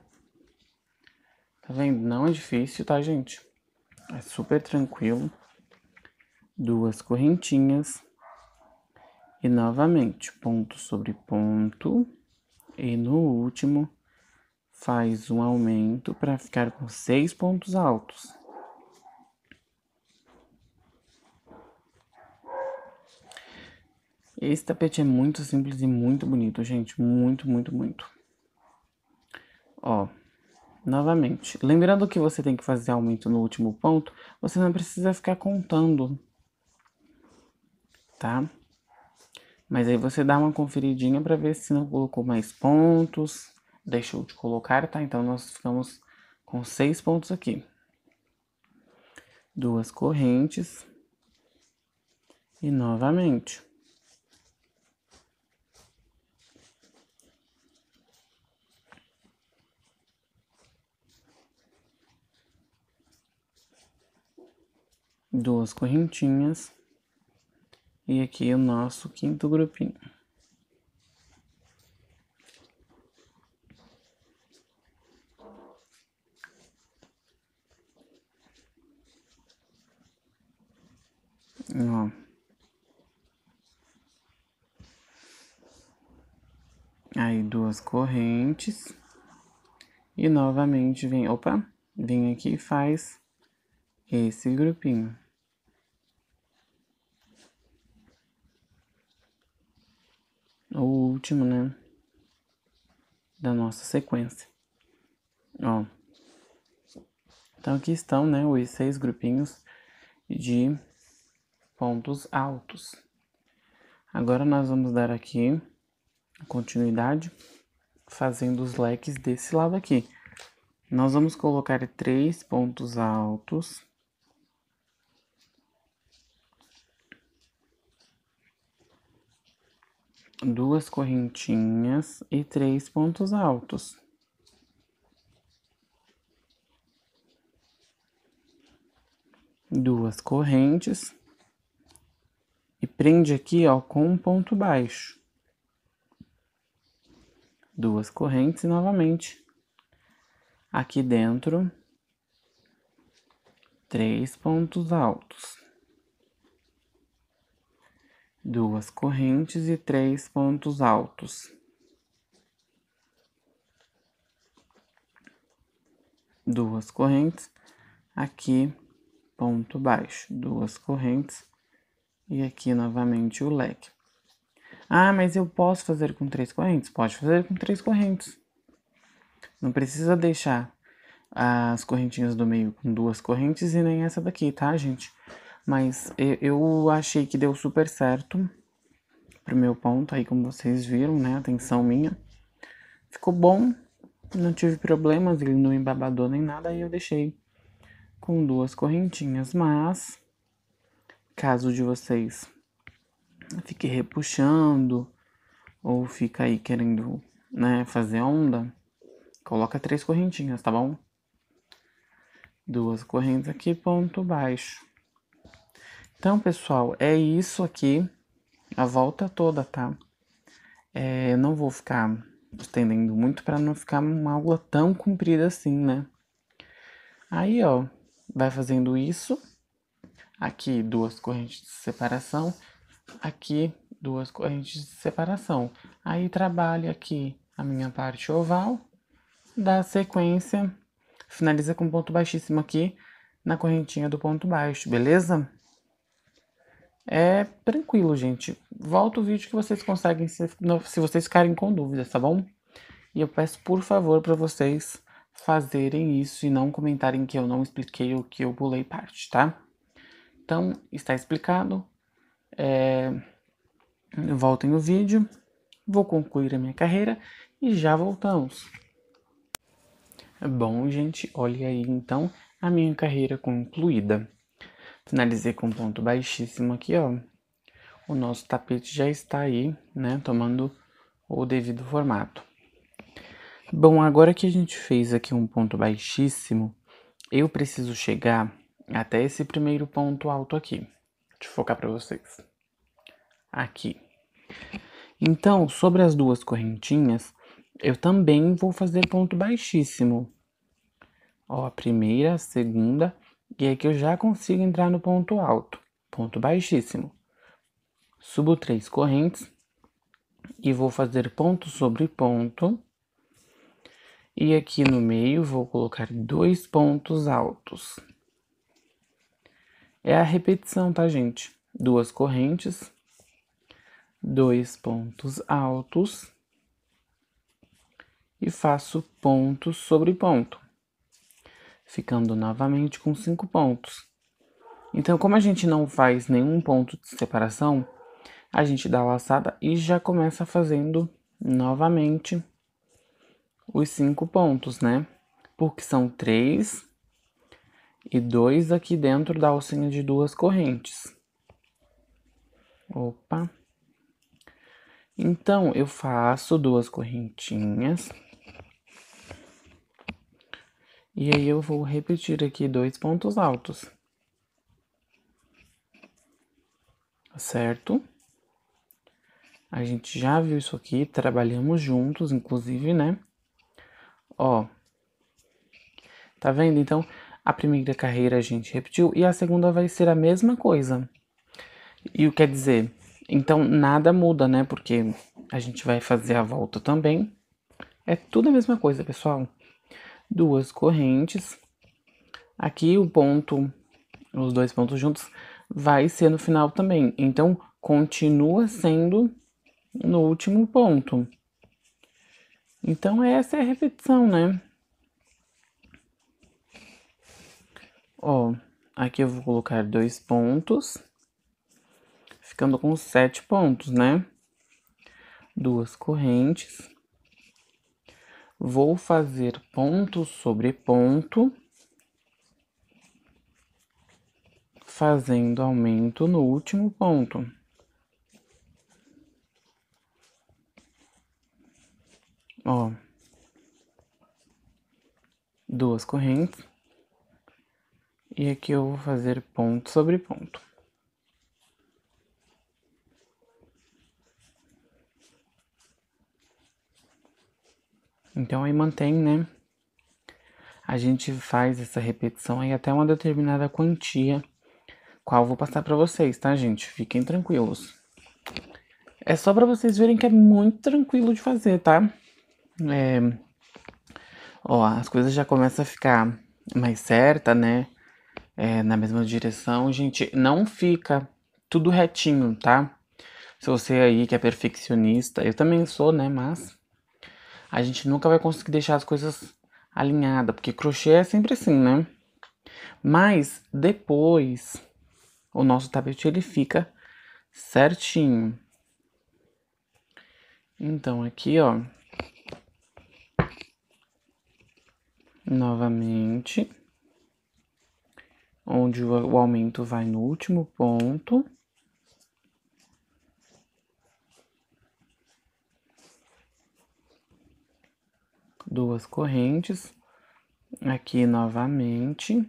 Tá vendo? Não é difícil, tá, gente? É super tranquilo. Duas correntinhas. E novamente, ponto sobre ponto e no último faz um aumento para ficar com seis pontos altos. Esse tapete é muito simples e muito bonito, gente. Muito, muito, muito. Ó, novamente. Lembrando que você tem que fazer aumento no último ponto, você não precisa ficar contando, tá? Mas aí você dá uma conferidinha para ver se não colocou mais pontos, deixou de colocar, tá? Então nós ficamos com seis pontos aqui. Duas correntes. E novamente. Duas correntinhas. E aqui é o nosso quinto grupinho. Ó. Aí duas correntes. E novamente vem, opa, vem aqui e faz esse grupinho. o último, né? Da nossa sequência. Ó. Então aqui estão, né, os seis grupinhos de pontos altos. Agora nós vamos dar aqui continuidade fazendo os leques desse lado aqui. Nós vamos colocar três pontos altos duas correntinhas e três pontos altos. Duas correntes e prende aqui, ó, com um ponto baixo. Duas correntes e novamente aqui dentro três pontos altos duas correntes e três pontos altos. Duas correntes, aqui ponto baixo, duas correntes e aqui novamente o leque. Ah, mas eu posso fazer com três correntes? Pode fazer com três correntes. Não precisa deixar as correntinhas do meio com duas correntes e nem essa daqui, tá, gente? Mas eu achei que deu super certo pro meu ponto, aí como vocês viram, né? Atenção minha. Ficou bom, não tive problemas, ele não embabadou nem nada, aí eu deixei com duas correntinhas. Mas, caso de vocês fique repuxando ou fica aí querendo, né, fazer onda, coloca três correntinhas, tá bom? Duas correntes aqui, ponto baixo. Então, pessoal, é isso aqui, a volta toda, tá? É, eu não vou ficar estendendo muito para não ficar uma aula tão comprida assim, né? Aí, ó, vai fazendo isso. Aqui duas correntes de separação, aqui duas correntes de separação. Aí trabalha aqui a minha parte oval, dá sequência, finaliza com ponto baixíssimo aqui na correntinha do ponto baixo, beleza? É tranquilo, gente. Volta o vídeo que vocês conseguem, se, se vocês ficarem com dúvidas, tá bom? E eu peço, por favor, para vocês fazerem isso e não comentarem que eu não expliquei o que eu pulei parte, tá? Então, está explicado. É... Voltem no vídeo. Vou concluir a minha carreira e já voltamos. Bom, gente, olha aí então a minha carreira concluída. Finalizei com um ponto baixíssimo aqui, ó. O nosso tapete já está aí, né, tomando o devido formato. Bom, agora que a gente fez aqui um ponto baixíssimo, eu preciso chegar até esse primeiro ponto alto aqui. Deixa eu focar para vocês. Aqui. Então, sobre as duas correntinhas, eu também vou fazer ponto baixíssimo. Ó, a primeira, a segunda e aqui é eu já consigo entrar no ponto alto, ponto baixíssimo. Subo três correntes e vou fazer ponto sobre ponto. E aqui no meio vou colocar dois pontos altos. É a repetição, tá, gente? Duas correntes, dois pontos altos e faço ponto sobre ponto ficando novamente com cinco pontos. Então, como a gente não faz nenhum ponto de separação, a gente dá a laçada e já começa fazendo novamente os cinco pontos, né? Porque são três e dois aqui dentro da alcinha de duas correntes. Opa! Então, eu faço duas correntinhas. E aí eu vou repetir aqui dois pontos altos. Certo? A gente já viu isso aqui, trabalhamos juntos, inclusive, né? Ó. Tá vendo? Então, a primeira carreira a gente repetiu e a segunda vai ser a mesma coisa. E o quer dizer, então nada muda, né? Porque a gente vai fazer a volta também. É tudo a mesma coisa, pessoal duas correntes. Aqui o ponto, os dois pontos juntos, vai ser no final também. Então, continua sendo no último ponto. Então, essa é a repetição, né? Ó, aqui eu vou colocar dois pontos, ficando com sete pontos, né? Duas correntes vou fazer ponto sobre ponto, fazendo aumento no último ponto. Ó, duas correntes, e aqui eu vou fazer ponto sobre ponto. Então aí mantém, né? A gente faz essa repetição aí até uma determinada quantia, qual vou passar para vocês, tá, gente? Fiquem tranquilos. É só para vocês verem que é muito tranquilo de fazer, tá? É... Ó, as coisas já começam a ficar mais certa, né? É, na mesma direção, gente, não fica tudo retinho, tá? Se você aí que é perfeccionista, eu também sou, né? Mas a gente nunca vai conseguir deixar as coisas alinhadas, porque crochê é sempre assim, né? Mas depois o nosso tapete ele fica certinho. Então aqui, ó, novamente, onde o aumento vai no último ponto. duas correntes, aqui novamente.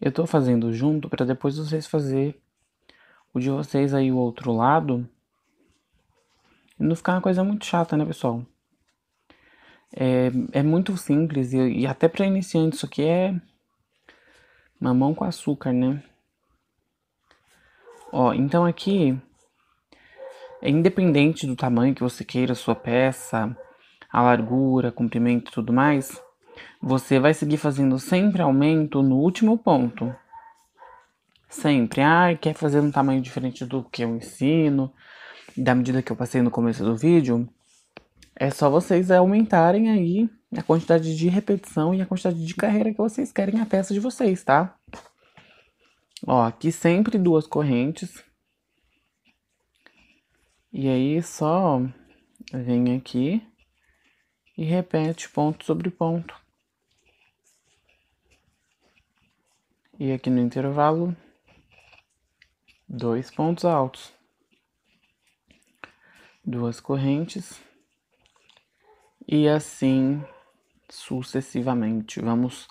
Eu tô fazendo junto para depois vocês fazer o de vocês aí o outro lado. E não ficar uma coisa muito chata, né, pessoal? É, é muito simples e, e até para iniciante isso aqui é mamão com açúcar, né? Ó, então aqui é independente do tamanho que você queira sua peça, a largura, comprimento e tudo mais, você vai seguir fazendo sempre aumento no último ponto. Sempre. Ah, quer fazer um tamanho diferente do que eu ensino, da medida que eu passei no começo do vídeo? É só vocês aumentarem aí a quantidade de repetição e a quantidade de carreira que vocês querem a peça de vocês, tá? Ó, aqui sempre duas correntes, e aí só vem aqui e repete ponto sobre ponto. E aqui no intervalo, dois pontos altos, duas correntes e assim sucessivamente. Vamos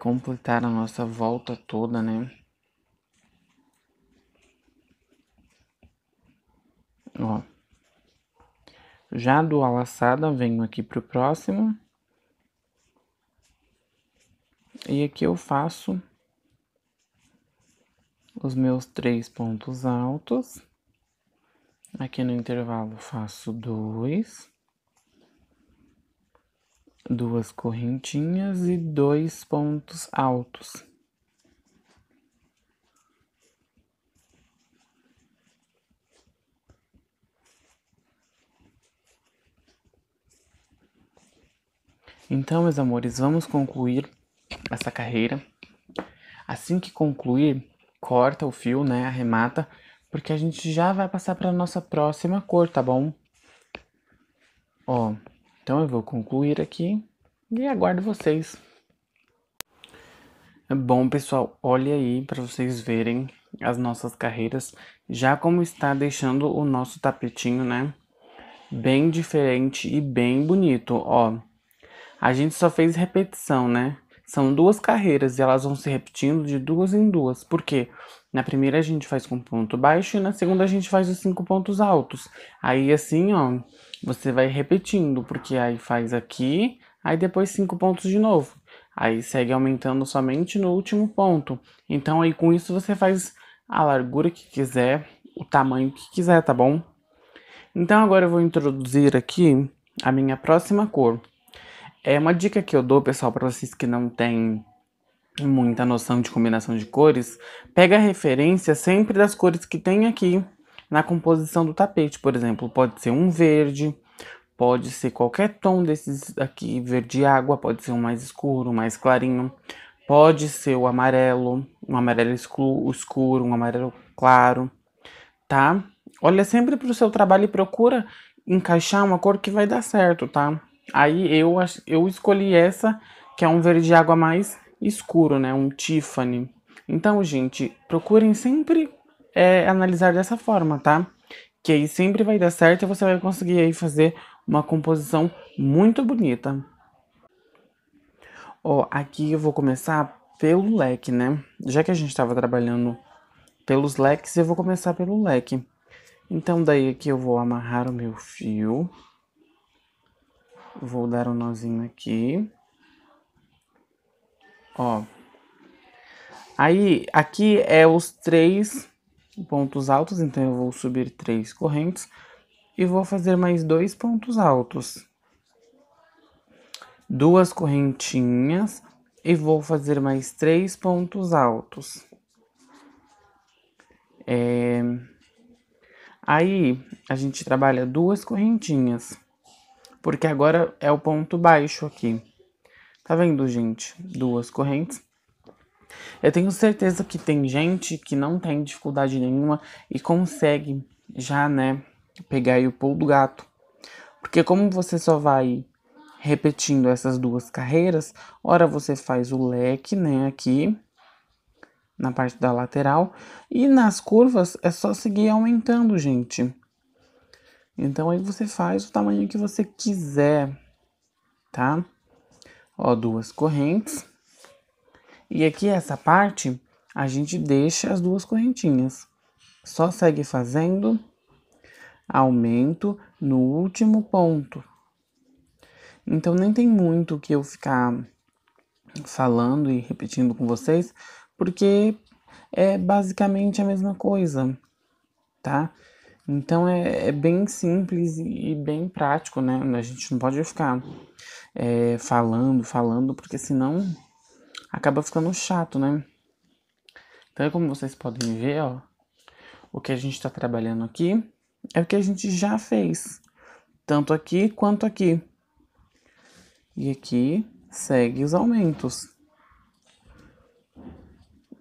completar a nossa volta toda, né? Ó. Já do a laçada, venho aqui pro próximo. E aqui eu faço os meus três pontos altos. Aqui no intervalo faço dois, duas correntinhas e dois pontos altos. Então, meus amores, vamos concluir essa carreira. Assim que concluir, corta o fio, né? Arremata, porque a gente já vai passar para nossa próxima cor, tá bom? Ó, então eu vou concluir aqui e aguardo vocês. Bom, pessoal, olha aí para vocês verem as nossas carreiras, já como está deixando o nosso tapetinho, né? Bem diferente e bem bonito, ó. A gente só fez repetição, né? São duas carreiras e elas vão se repetindo de duas em duas. Por quê? Na primeira a gente faz com ponto baixo e na segunda a gente faz os cinco pontos altos. Aí assim, ó, você vai repetindo, porque aí faz aqui, aí depois cinco pontos de novo. Aí segue aumentando somente no último ponto. Então aí com isso você faz a largura que quiser, o tamanho que quiser, tá bom? Então agora eu vou introduzir aqui a minha próxima cor. É uma dica que eu dou, pessoal, para vocês que não têm muita noção de combinação de cores, pega a referência sempre das cores que tem aqui na composição do tapete, por exemplo, pode ser um verde, pode ser qualquer tom desses aqui, verde água, pode ser um mais escuro, um mais clarinho, pode ser o amarelo, um amarelo escuro, um amarelo claro, tá? Olha sempre para o seu trabalho e procura encaixar uma cor que vai dar certo, tá? Aí eu, eu escolhi essa, que é um verde água mais escuro, né? Um Tiffany. Então, gente, procurem sempre é, analisar dessa forma, tá? Que aí sempre vai dar certo e você vai conseguir aí fazer uma composição muito bonita. Ó, aqui eu vou começar pelo leque, né? Já que a gente estava trabalhando pelos leques, eu vou começar pelo leque. Então, daí aqui eu vou amarrar o meu fio. Vou dar um nozinho aqui. Ó. Aí, aqui é os três pontos altos, então eu vou subir três correntes. E vou fazer mais dois pontos altos. Duas correntinhas. E vou fazer mais três pontos altos. É... Aí, a gente trabalha duas correntinhas porque agora é o ponto baixo aqui. Tá vendo, gente? Duas correntes. Eu tenho certeza que tem gente que não tem dificuldade nenhuma e consegue já, né, pegar aí o pulo do gato. Porque como você só vai repetindo essas duas carreiras, ora você faz o leque, né, aqui na parte da lateral e nas curvas é só seguir aumentando, gente. Então aí você faz o tamanho que você quiser, tá? Ó, duas correntes. E aqui essa parte, a gente deixa as duas correntinhas. Só segue fazendo aumento no último ponto. Então nem tem muito que eu ficar falando e repetindo com vocês, porque é basicamente a mesma coisa, tá? Então é, é bem simples e, bem prático, né? A gente não pode ficar é, falando, falando, porque senão acaba ficando chato, né? Então, é como vocês podem ver, ó, o que a gente está trabalhando aqui é o que a gente já fez, tanto aqui quanto aqui. E aqui segue os aumentos,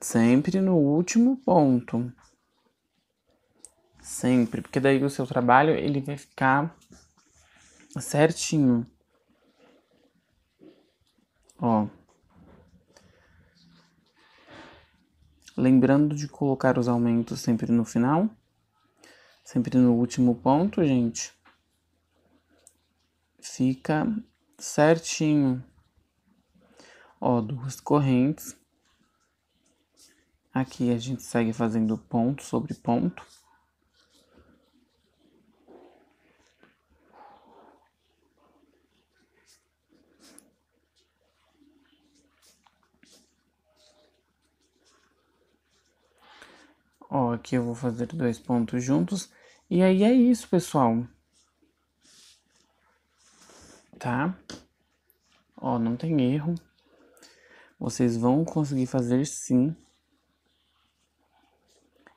sempre no último ponto sempre, porque daí o seu trabalho ele vai ficar certinho. Ó. Lembrando de colocar os aumentos sempre no final, sempre no último ponto, gente. Fica certinho. Ó, duas correntes. Aqui a gente segue fazendo ponto sobre ponto. Ó, aqui eu vou fazer dois pontos juntos. E aí é isso, pessoal. Tá? Ó, não tem erro. Vocês vão conseguir fazer sim.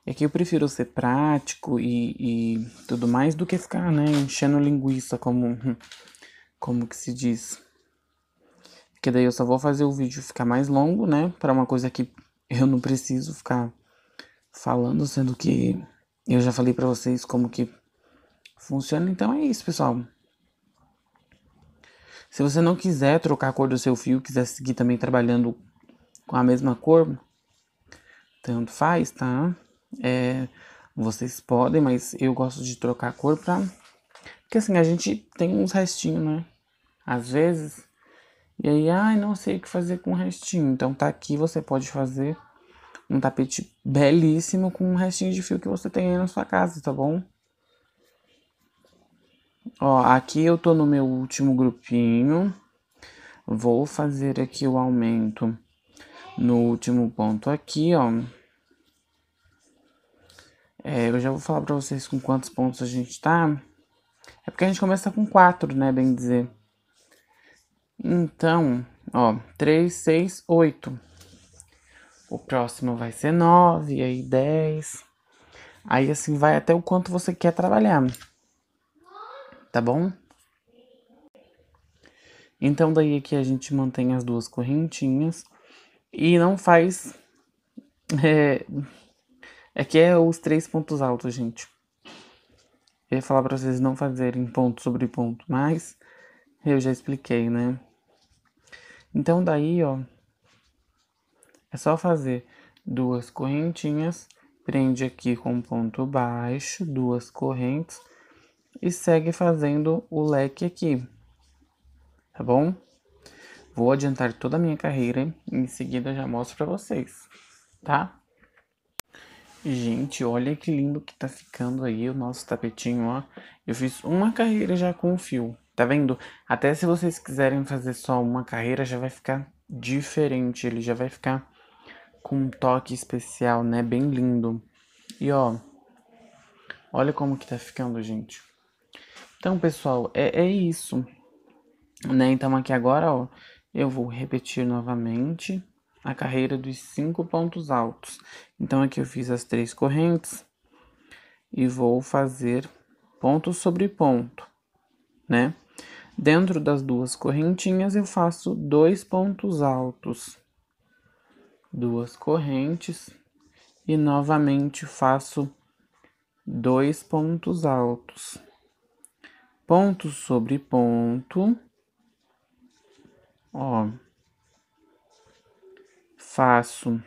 É que eu prefiro ser prático e, e tudo mais do que ficar, né, enchendo linguiça, como, como que se diz. Porque daí eu só vou fazer o vídeo ficar mais longo, né, para uma coisa que eu não preciso ficar falando, sendo que eu já falei para vocês como que funciona. Então é isso, pessoal. Se você não quiser trocar a cor do seu fio, quiser seguir também trabalhando com a mesma cor, tanto faz, tá? É, vocês podem, mas eu gosto de trocar a cor pra. Porque assim, a gente tem uns restinhos, né? Às vezes. E aí, ai, ah, não sei o que fazer com o restinho. Então tá aqui, você pode fazer um tapete belíssimo com um restinho de fio que você tem aí na sua casa, tá bom? Ó, aqui eu tô no meu último grupinho. Vou fazer aqui o aumento no último ponto aqui, ó. É, eu já vou falar pra vocês com quantos pontos a gente tá. É porque a gente começa com quatro, né, bem dizer. Então, ó, três, seis, oito o próximo vai ser 9, aí 10. Aí assim vai até o quanto você quer trabalhar. Tá bom? Então daí aqui é a gente mantém as duas correntinhas e não faz é, aqui é, é os três pontos altos, gente. Eu ia falar para vocês não fazerem ponto sobre ponto, mas eu já expliquei, né? Então daí, ó, é só fazer duas correntinhas, prende aqui com ponto baixo, duas correntes e segue fazendo o leque aqui, tá bom? Vou adiantar toda a minha carreira e em seguida já mostro para vocês, tá? Gente, olha que lindo que tá ficando aí o nosso tapetinho, ó. Eu fiz uma carreira já com fio, tá vendo? Até se vocês quiserem fazer só uma carreira, já vai ficar diferente, ele já vai ficar com um toque especial, né? Bem lindo. E ó, olha como que tá ficando, gente. Então, pessoal, é, é isso. Né? Então aqui agora, ó, eu vou repetir novamente a carreira dos cinco pontos altos. Então aqui eu fiz as três correntes e vou fazer ponto sobre ponto, né? Dentro das duas correntinhas eu faço dois pontos altos duas correntes e novamente faço dois pontos altos. Ponto sobre ponto, ó, faço,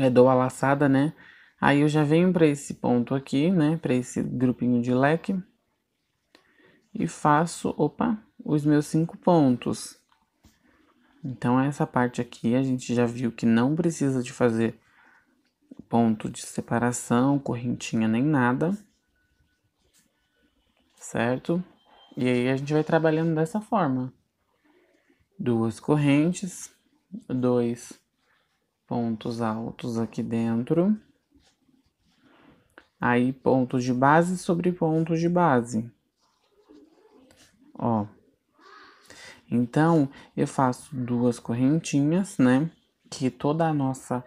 é, dou a laçada, né? Aí eu já venho para esse ponto aqui, né, para esse grupinho de leque e faço, opa, os meus cinco pontos. Então essa parte aqui a gente já viu que não precisa de fazer ponto de separação, correntinha nem nada, certo? E aí a gente vai trabalhando dessa forma. Duas correntes, dois pontos altos aqui dentro. Aí pontos de base sobre pontos de base. Ó. Então, eu faço duas correntinhas, né? Que toda a nossa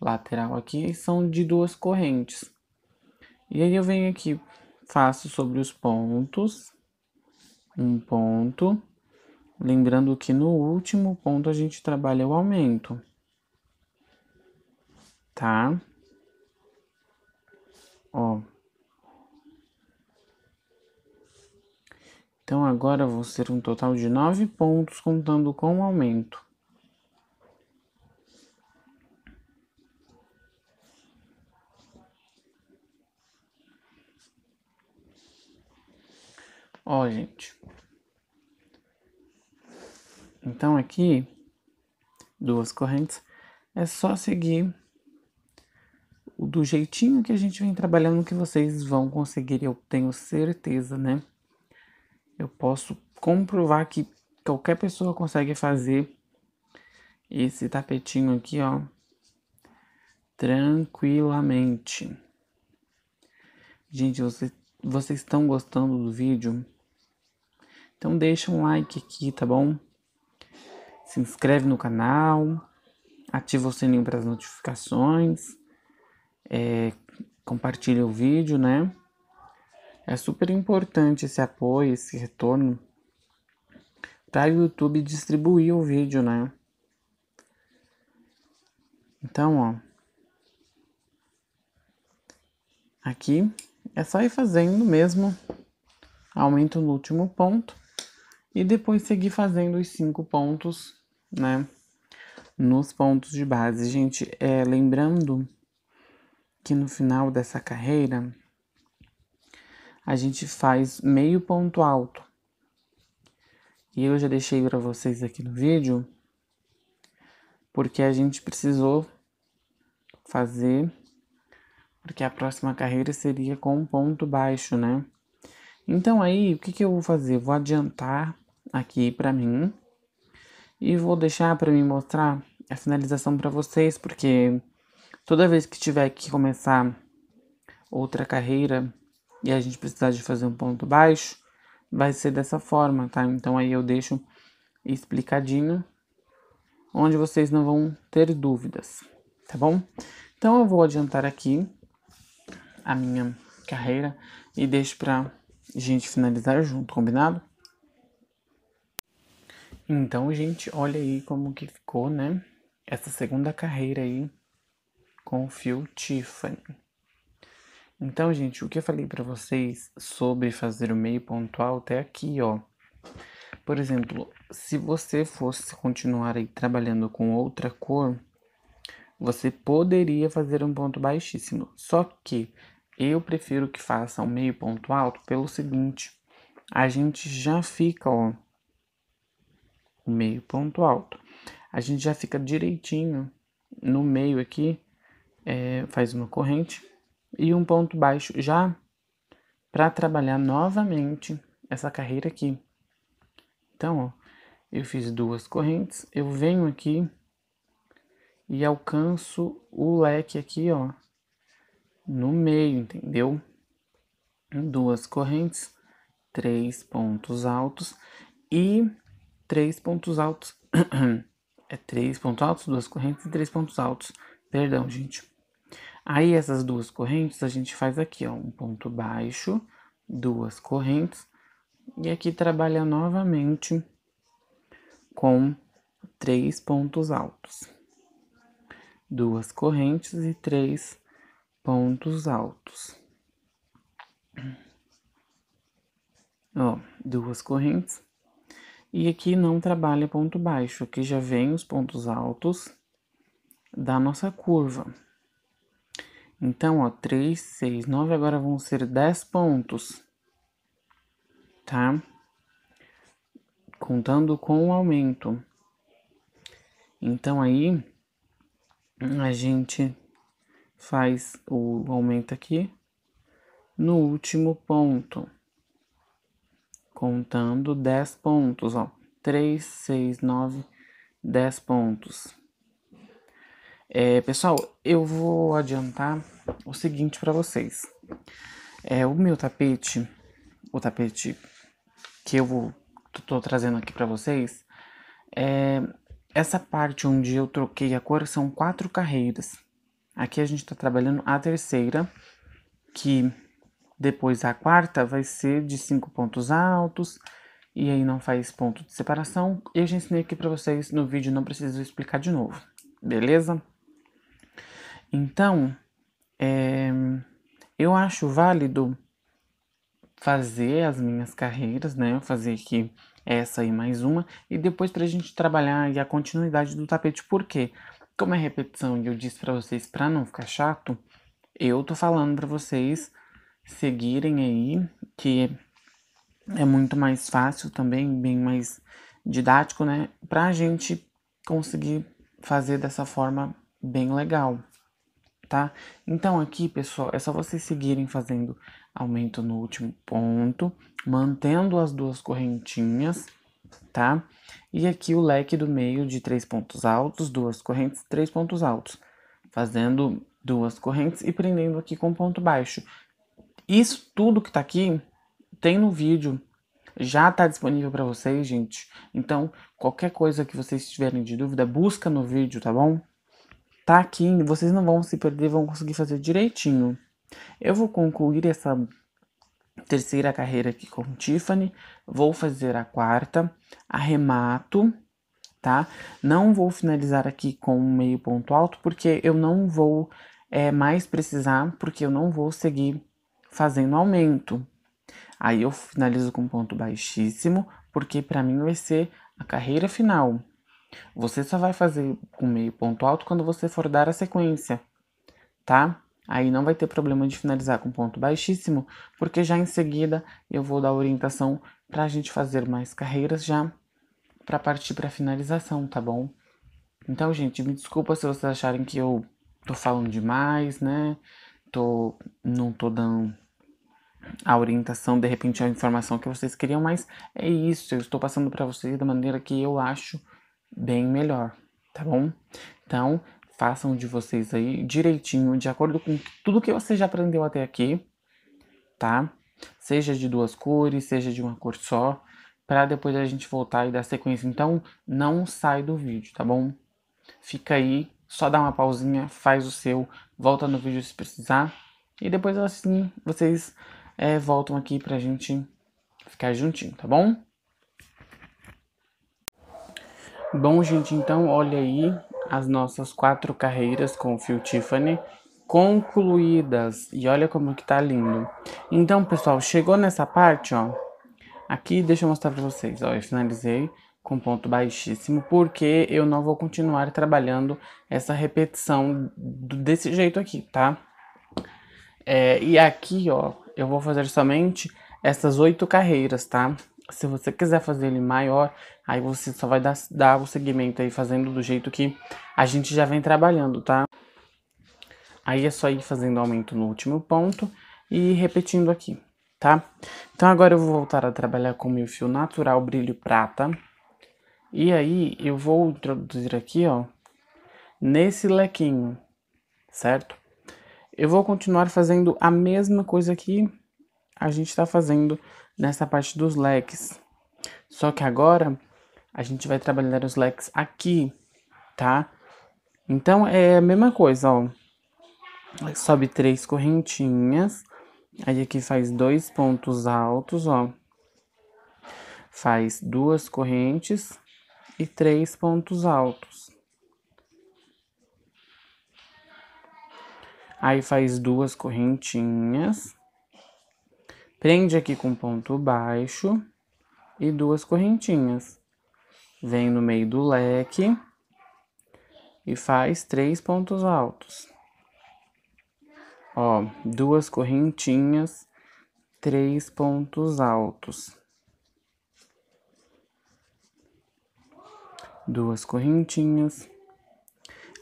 lateral aqui são de duas correntes. E aí eu venho aqui, faço sobre os pontos, um ponto. Lembrando que no último ponto a gente trabalha o aumento. Tá? Ó. Então agora vão ser um total de nove pontos, contando com o aumento. Ó, gente. Então aqui, duas correntes, é só seguir do jeitinho que a gente vem trabalhando que vocês vão conseguir, eu tenho certeza, né? eu posso comprovar que qualquer pessoa consegue fazer esse tapetinho aqui, ó, tranquilamente. Gente, você, vocês estão gostando do vídeo? Então deixa um like aqui, tá bom? Se inscreve no canal, ativa o sininho para as notificações, é, compartilha o vídeo, né? É super importante esse apoio, esse retorno para o YouTube distribuir o vídeo, né? Então, ó. Aqui é só ir fazendo mesmo. Aumento no último ponto e depois seguir fazendo os cinco pontos, né? Nos pontos de base, gente. É, lembrando que no final dessa carreira a gente faz meio ponto alto. E eu já deixei para vocês aqui no vídeo, porque a gente precisou fazer, porque a próxima carreira seria com ponto baixo, né? Então aí, o que, que eu vou fazer? Vou adiantar aqui para mim e vou deixar para me mostrar a finalização para vocês, porque toda vez que tiver que começar outra carreira, e a gente precisar de fazer um ponto baixo, vai ser dessa forma, tá? Então aí eu deixo explicadinho, onde vocês não vão ter dúvidas, tá bom? Então eu vou adiantar aqui a minha carreira e deixo para gente finalizar junto, combinado? Então, gente, olha aí como que ficou, né? Essa segunda carreira aí com o fio Tiffany. Então, gente, o que eu falei para vocês sobre fazer o meio pontual até aqui, ó. Por exemplo, se você fosse continuar aí trabalhando com outra cor, você poderia fazer um ponto baixíssimo. Só que eu prefiro que faça um meio ponto alto pelo seguinte, a gente já fica, ó, o meio ponto alto. A gente já fica direitinho no meio aqui, é, faz uma corrente e um ponto baixo já para trabalhar novamente essa carreira aqui. Então, ó, eu fiz duas correntes, eu venho aqui e alcanço o leque aqui, ó, no meio, entendeu? Duas correntes, três pontos altos e três pontos altos. é três pontos altos, duas correntes e três pontos altos. Perdão, gente. Aí essas duas correntes a gente faz aqui, ó, um ponto baixo, duas correntes, e aqui trabalha novamente com três pontos altos. Duas correntes e três pontos altos. Ó, duas correntes. E aqui não trabalha ponto baixo, aqui já vem os pontos altos da nossa curva. Então, ó, 3, 6, 9, agora vão ser 10 pontos, tá? Contando com o aumento. Então, aí, a gente faz o aumento aqui no último ponto, contando 10 pontos, ó. 3, 6, 9, 10 pontos. É, pessoal, eu vou adiantar o seguinte para vocês. É, o meu tapete, o tapete que eu vou, tô trazendo aqui para vocês, é, essa parte onde eu troquei a cor são quatro carreiras. Aqui a gente está trabalhando a terceira, que depois a quarta vai ser de cinco pontos altos, e aí não faz ponto de separação. E eu já ensinei aqui para vocês no vídeo, não preciso explicar de novo. Beleza? Então, é, eu acho válido fazer as minhas carreiras, né? Fazer aqui essa e mais uma, e depois para a gente trabalhar a continuidade do tapete, porque, como é repetição e eu disse para vocês para não ficar chato, eu tô falando para vocês seguirem aí, que é muito mais fácil também, bem mais didático, né? Pra gente conseguir fazer dessa forma bem legal tá? Então aqui, pessoal, é só vocês seguirem fazendo aumento no último ponto, mantendo as duas correntinhas, tá? E aqui o leque do meio de três pontos altos, duas correntes, três pontos altos. Fazendo duas correntes e prendendo aqui com ponto baixo. Isso tudo que tá aqui tem no vídeo, já tá disponível para vocês, gente. Então, qualquer coisa que vocês tiverem de dúvida, busca no vídeo, tá bom? tá aqui, vocês não vão se perder, vão conseguir fazer direitinho. Eu vou concluir essa terceira carreira aqui com Tiffany, vou fazer a quarta, arremato, tá? Não vou finalizar aqui com um meio ponto alto, porque eu não vou é, mais precisar, porque eu não vou seguir fazendo aumento. Aí eu finalizo com ponto baixíssimo, porque para mim vai ser a carreira final. Você só vai fazer com meio ponto alto quando você for dar a sequência, tá? Aí não vai ter problema de finalizar com ponto baixíssimo, porque já em seguida eu vou dar orientação para a gente fazer mais carreiras já para partir para finalização, tá bom? Então, gente, me desculpa se vocês acharem que eu tô falando demais, né? Tô não tô dando a orientação, de repente a informação que vocês queriam, mas é isso, eu estou passando para vocês da maneira que eu acho bem melhor, tá bom? Então, façam de vocês aí direitinho, de acordo com tudo que você já aprendeu até aqui, tá? Seja de duas cores, seja de uma cor só, para depois a gente voltar e dar sequência. Então, não sai do vídeo, tá bom? Fica aí, só dá uma pausinha, faz o seu, volta no vídeo se precisar. E depois assim vocês é, voltam aqui pra gente ficar juntinho, tá bom? Bom, gente, então olha aí as nossas quatro carreiras com o fio Tiffany concluídas. E olha como que tá lindo. Então, pessoal, chegou nessa parte, ó. Aqui, deixa eu mostrar pra vocês, ó. Eu finalizei com ponto baixíssimo, porque eu não vou continuar trabalhando essa repetição desse jeito aqui, tá? É, e aqui, ó, eu vou fazer somente essas oito carreiras, tá? Se você quiser fazer ele maior, aí você só vai dar, dar o segmento aí fazendo do jeito que a gente já vem trabalhando, tá? Aí é só ir fazendo aumento no último ponto e repetindo aqui, tá? Então agora eu vou voltar a trabalhar com o meu fio natural brilho prata. E aí eu vou introduzir aqui, ó, nesse lequinho, certo? Eu vou continuar fazendo a mesma coisa que a gente tá fazendo nessa parte dos leques. Só que agora a gente vai trabalhar os leques aqui, tá? Então é a mesma coisa, ó. Sobe três correntinhas, aí aqui faz dois pontos altos, ó. Faz duas correntes e três pontos altos. Aí faz duas correntinhas Prende aqui com ponto baixo e duas correntinhas. Vem no meio do leque e faz três pontos altos. Ó, duas correntinhas, três pontos altos. Duas correntinhas.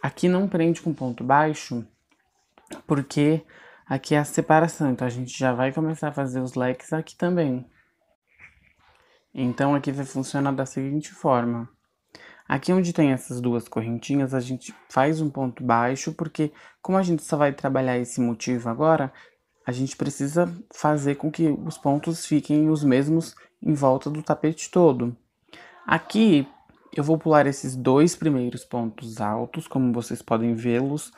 Aqui não prende com ponto baixo, porque Aqui é a separação, então a gente já vai começar a fazer os leques aqui também. Então aqui vai funcionar da seguinte forma. Aqui onde tem essas duas correntinhas, a gente faz um ponto baixo, porque como a gente só vai trabalhar esse motivo agora, a gente precisa fazer com que os pontos fiquem os mesmos em volta do tapete todo. Aqui eu vou pular esses dois primeiros pontos altos, como vocês podem vê-los,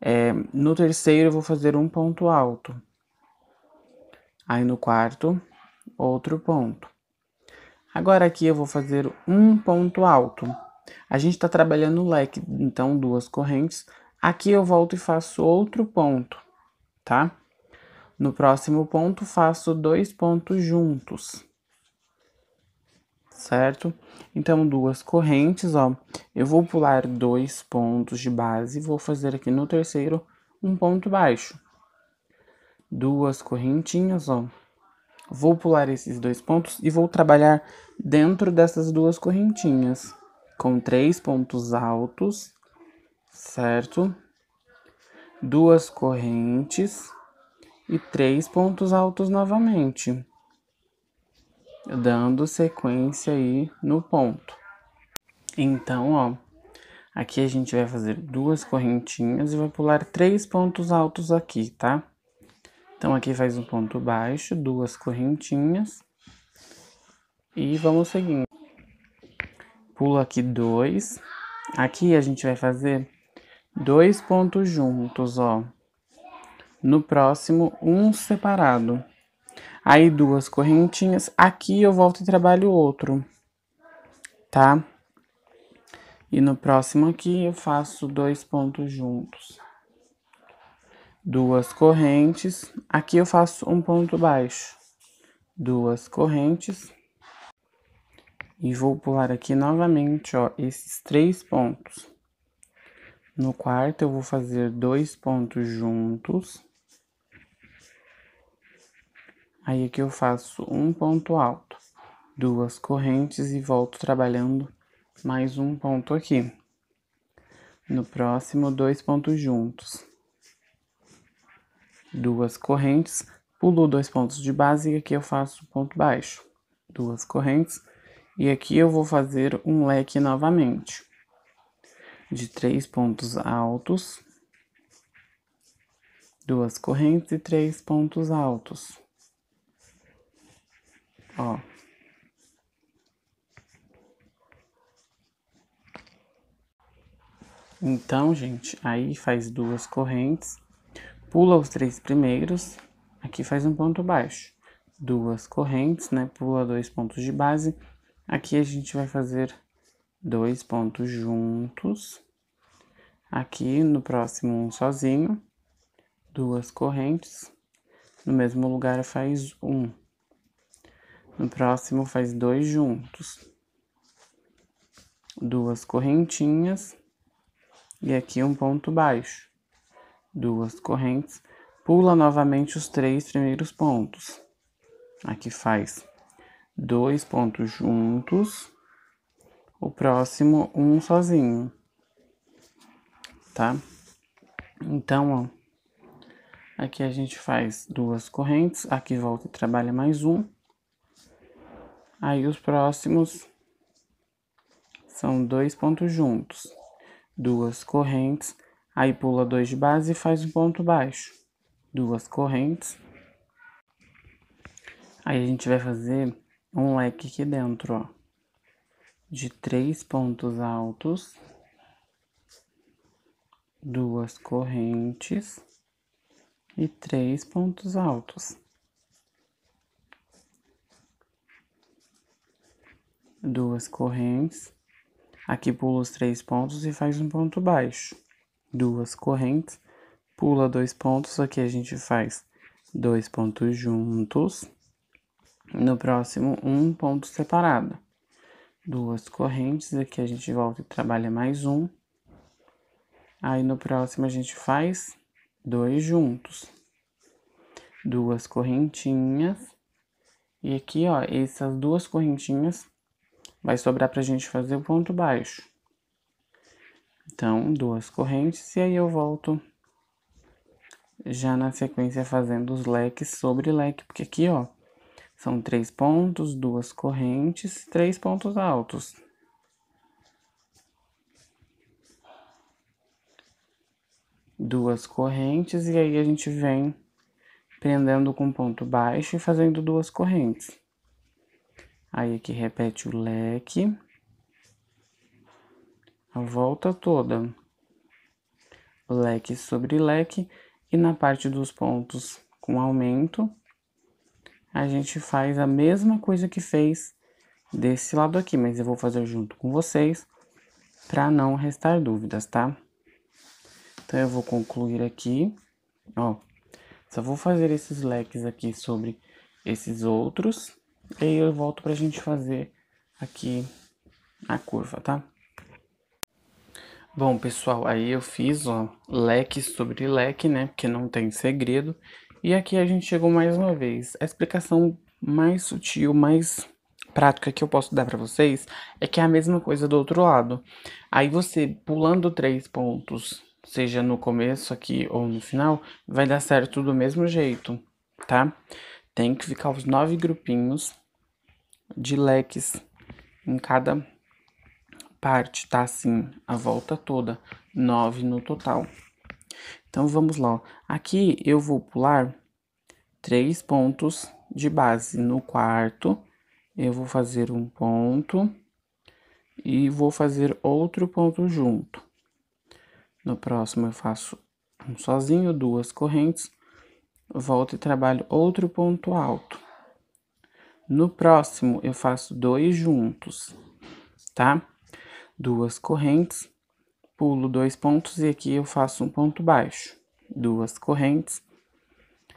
é, no terceiro, eu vou fazer um ponto alto. Aí no quarto, outro ponto. Agora aqui eu vou fazer um ponto alto. A gente está trabalhando o leque, então duas correntes. Aqui eu volto e faço outro ponto, tá? No próximo ponto, faço dois pontos juntos certo? Então, duas correntes, ó. Eu vou pular dois pontos de base, vou fazer aqui no terceiro um ponto baixo. Duas correntinhas, ó. Vou pular esses dois pontos e vou trabalhar dentro dessas duas correntinhas. Com três pontos altos, certo? Duas correntes e três pontos altos novamente dando sequência aí no ponto. Então, ó, aqui a gente vai fazer duas correntinhas e vai pular três pontos altos aqui, tá? Então, aqui faz um ponto baixo, duas correntinhas. E vamos seguindo. Pula aqui dois. Aqui a gente vai fazer dois pontos juntos, ó. No próximo, um separado aí duas correntinhas. Aqui eu volto e trabalho outro, tá? E no próximo aqui eu faço dois pontos juntos. Duas correntes, aqui eu faço um ponto baixo. Duas correntes. E vou pular aqui novamente, ó, esses três pontos. No quarto eu vou fazer dois pontos juntos Aí aqui é eu faço um ponto alto, duas correntes e volto trabalhando mais um ponto aqui. No próximo, dois pontos juntos. Duas correntes, pulo dois pontos de base e aqui eu faço ponto baixo. Duas correntes e aqui eu vou fazer um leque novamente. De três pontos altos, duas correntes e três pontos altos. Ó. Então, gente, aí faz duas correntes, pula os três primeiros, aqui faz um ponto baixo, duas correntes, né? Pula dois pontos de base, aqui a gente vai fazer dois pontos juntos, aqui no próximo um sozinho, duas correntes, no mesmo lugar faz um. No próximo, faz dois juntos. Duas correntinhas. E aqui um ponto baixo. Duas correntes. Pula novamente os três primeiros pontos. Aqui faz dois pontos juntos. O próximo, um sozinho. Tá? Então, ó. Aqui a gente faz duas correntes. Aqui volta e trabalha mais um Aí os próximos são dois pontos juntos, duas correntes, aí pula dois de base e faz um ponto baixo, duas correntes. Aí a gente vai fazer um leque aqui dentro, ó, de três pontos altos, duas correntes e três pontos altos. duas correntes, aqui pula os três pontos e faz um ponto baixo, duas correntes, pula dois pontos, aqui a gente faz dois pontos juntos, no próximo um ponto separado, duas correntes, aqui a gente volta e trabalha mais um, aí no próximo a gente faz dois juntos, duas correntinhas, e aqui ó, essas duas correntinhas vai sobrar para a gente fazer o ponto baixo. Então, duas correntes e aí eu volto já na sequência fazendo os leques sobre leque, porque aqui, ó, são três pontos, duas correntes, três pontos altos. Duas correntes e aí a gente vem prendendo com ponto baixo e fazendo duas correntes. Aí aqui repete o leque. A volta toda. Leque sobre leque. E na parte dos pontos com aumento, a gente faz a mesma coisa que fez desse lado aqui, mas eu vou fazer junto com vocês para não restar dúvidas, tá? Então, eu vou concluir aqui, ó, só vou fazer esses leques aqui sobre esses outros e aí eu volto pra gente fazer aqui a curva, tá? Bom, pessoal, aí eu fiz, ó, leque sobre leque, né? Porque não tem segredo. E aqui a gente chegou mais uma vez. A explicação mais sutil, mais prática que eu posso dar para vocês é que é a mesma coisa do outro lado. Aí você pulando três pontos, seja no começo aqui ou no final, vai dar certo do mesmo jeito, tá? Tem que ficar os nove grupinhos de leques em cada parte, tá? Assim, a volta toda, nove no total. Então, vamos lá. Aqui eu vou pular três pontos de base. No quarto, eu vou fazer um ponto e vou fazer outro ponto junto. No próximo, eu faço um sozinho, duas correntes, volto e trabalho outro ponto alto. No próximo, eu faço dois juntos, tá? Duas correntes, pulo dois pontos e aqui eu faço um ponto baixo. Duas correntes.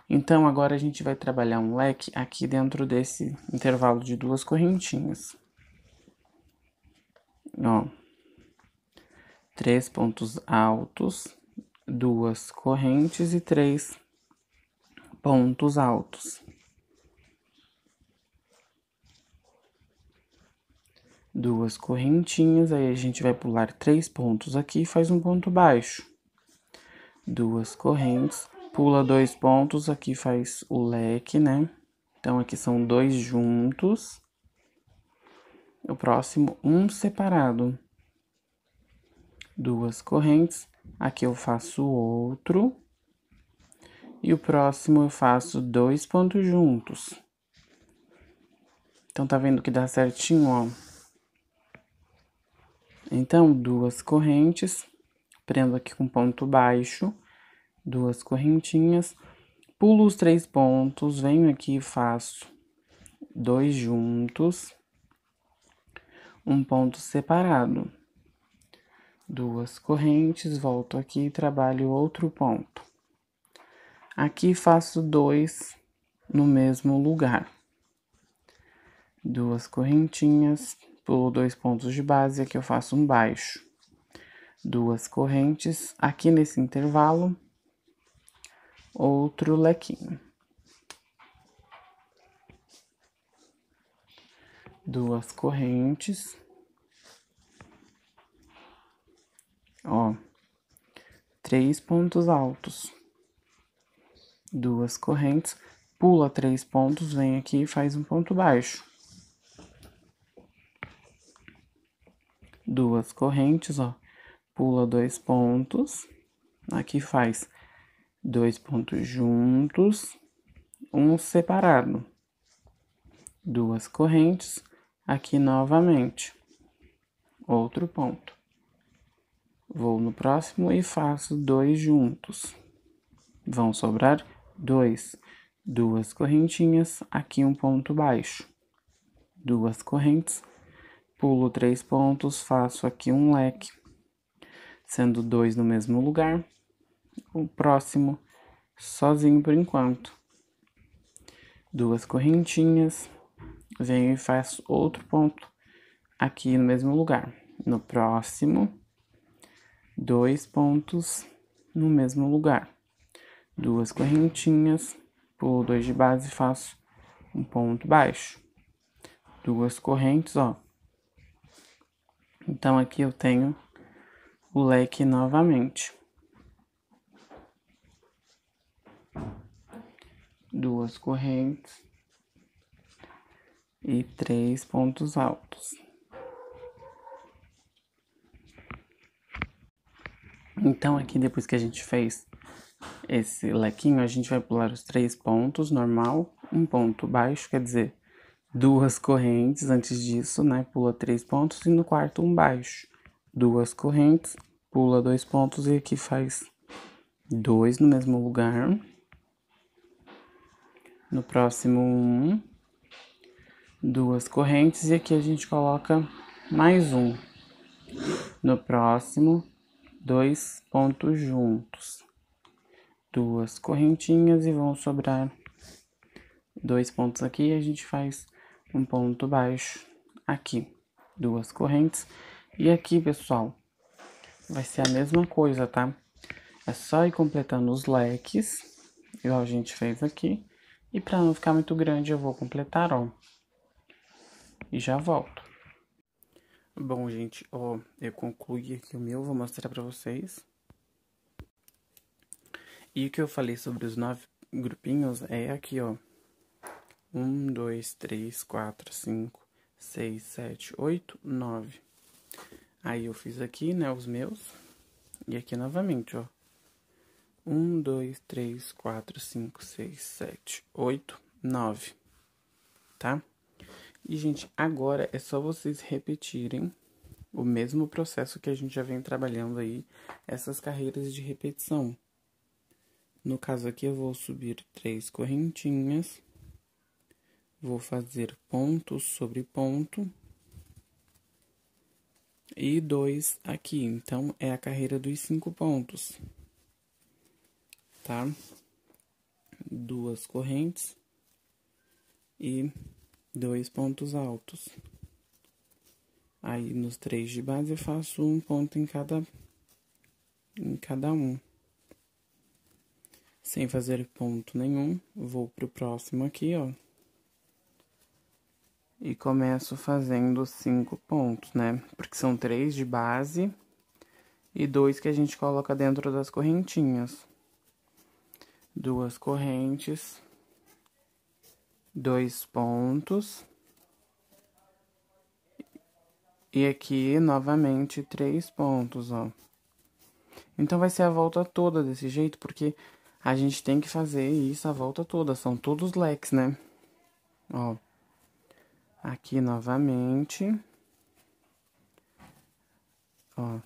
Então, agora a gente vai trabalhar um leque aqui dentro desse intervalo de duas correntinhas. Ó, três pontos altos, duas correntes e três pontos altos. duas correntinhas, aí a gente vai pular três pontos aqui e faz um ponto baixo. Duas correntes, pula dois pontos, aqui faz o leque, né? Então, aqui são dois juntos. O próximo, um separado. Duas correntes, aqui eu faço outro. E o próximo eu faço dois pontos juntos. Então, tá vendo que dá certinho, ó. Então, duas correntes, prendo aqui com ponto baixo, duas correntinhas, pulo os três pontos, venho aqui e faço dois juntos, um ponto separado, duas correntes, volto aqui e trabalho outro ponto. Aqui faço dois no mesmo lugar, duas correntinhas, pulo dois pontos de base, aqui eu faço um baixo, duas correntes, aqui nesse intervalo, outro lequinho. Duas correntes. Ó, três pontos altos. Duas correntes, pula três pontos, vem aqui e faz um ponto baixo duas correntes, ó, pula dois pontos, aqui faz dois pontos juntos, um separado, duas correntes, aqui novamente, outro ponto. Vou no próximo e faço dois juntos. Vão sobrar dois, duas correntinhas, aqui um ponto baixo, duas correntes, Pulo três pontos, faço aqui um leque, sendo dois no mesmo lugar. O próximo sozinho por enquanto. Duas correntinhas, venho e faço outro ponto aqui no mesmo lugar. No próximo, dois pontos no mesmo lugar. Duas correntinhas, pulo dois de base e faço um ponto baixo. Duas correntes, ó, então aqui eu tenho o leque novamente. Duas correntes e três pontos altos. Então aqui depois que a gente fez esse lequinho, a gente vai pular os três pontos normal, um ponto baixo, quer dizer, duas correntes antes disso, né? Pula três pontos e no quarto um baixo. Duas correntes, pula dois pontos e aqui faz dois no mesmo lugar. No próximo um, duas correntes e aqui a gente coloca mais um. No próximo, dois pontos juntos. Duas correntinhas e vão sobrar dois pontos aqui e a gente faz um ponto baixo aqui, duas correntes. E aqui, pessoal, vai ser a mesma coisa, tá? É só ir completando os leques, igual a gente fez aqui. E para não ficar muito grande, eu vou completar, ó. E já volto. Bom, gente, ó, eu concluí aqui o meu, vou mostrar para vocês. E o que eu falei sobre os nove grupinhos é aqui, ó. 1, 2, 3, 4, 5, 6, 7, 8, 9. Aí eu fiz aqui, né, os meus. E aqui novamente, ó. 1, 2, 3, 4, 5, 6, 7, 8, 9. Tá? E, gente, agora é só vocês repetirem o mesmo processo que a gente já vem trabalhando aí, essas carreiras de repetição. No caso aqui, eu vou subir três correntinhas. Vou fazer ponto sobre ponto. E dois aqui. Então, é a carreira dos cinco pontos. Tá? Duas correntes. E dois pontos altos. Aí, nos três de base, eu faço um ponto em cada, em cada um. Sem fazer ponto nenhum, vou pro próximo aqui, ó. E começo fazendo cinco pontos, né? Porque são três de base e dois que a gente coloca dentro das correntinhas. Duas correntes, dois pontos. E aqui, novamente, três pontos, ó. Então, vai ser a volta toda desse jeito, porque a gente tem que fazer isso a volta toda. São todos leques, né? Ó aqui novamente. Ó.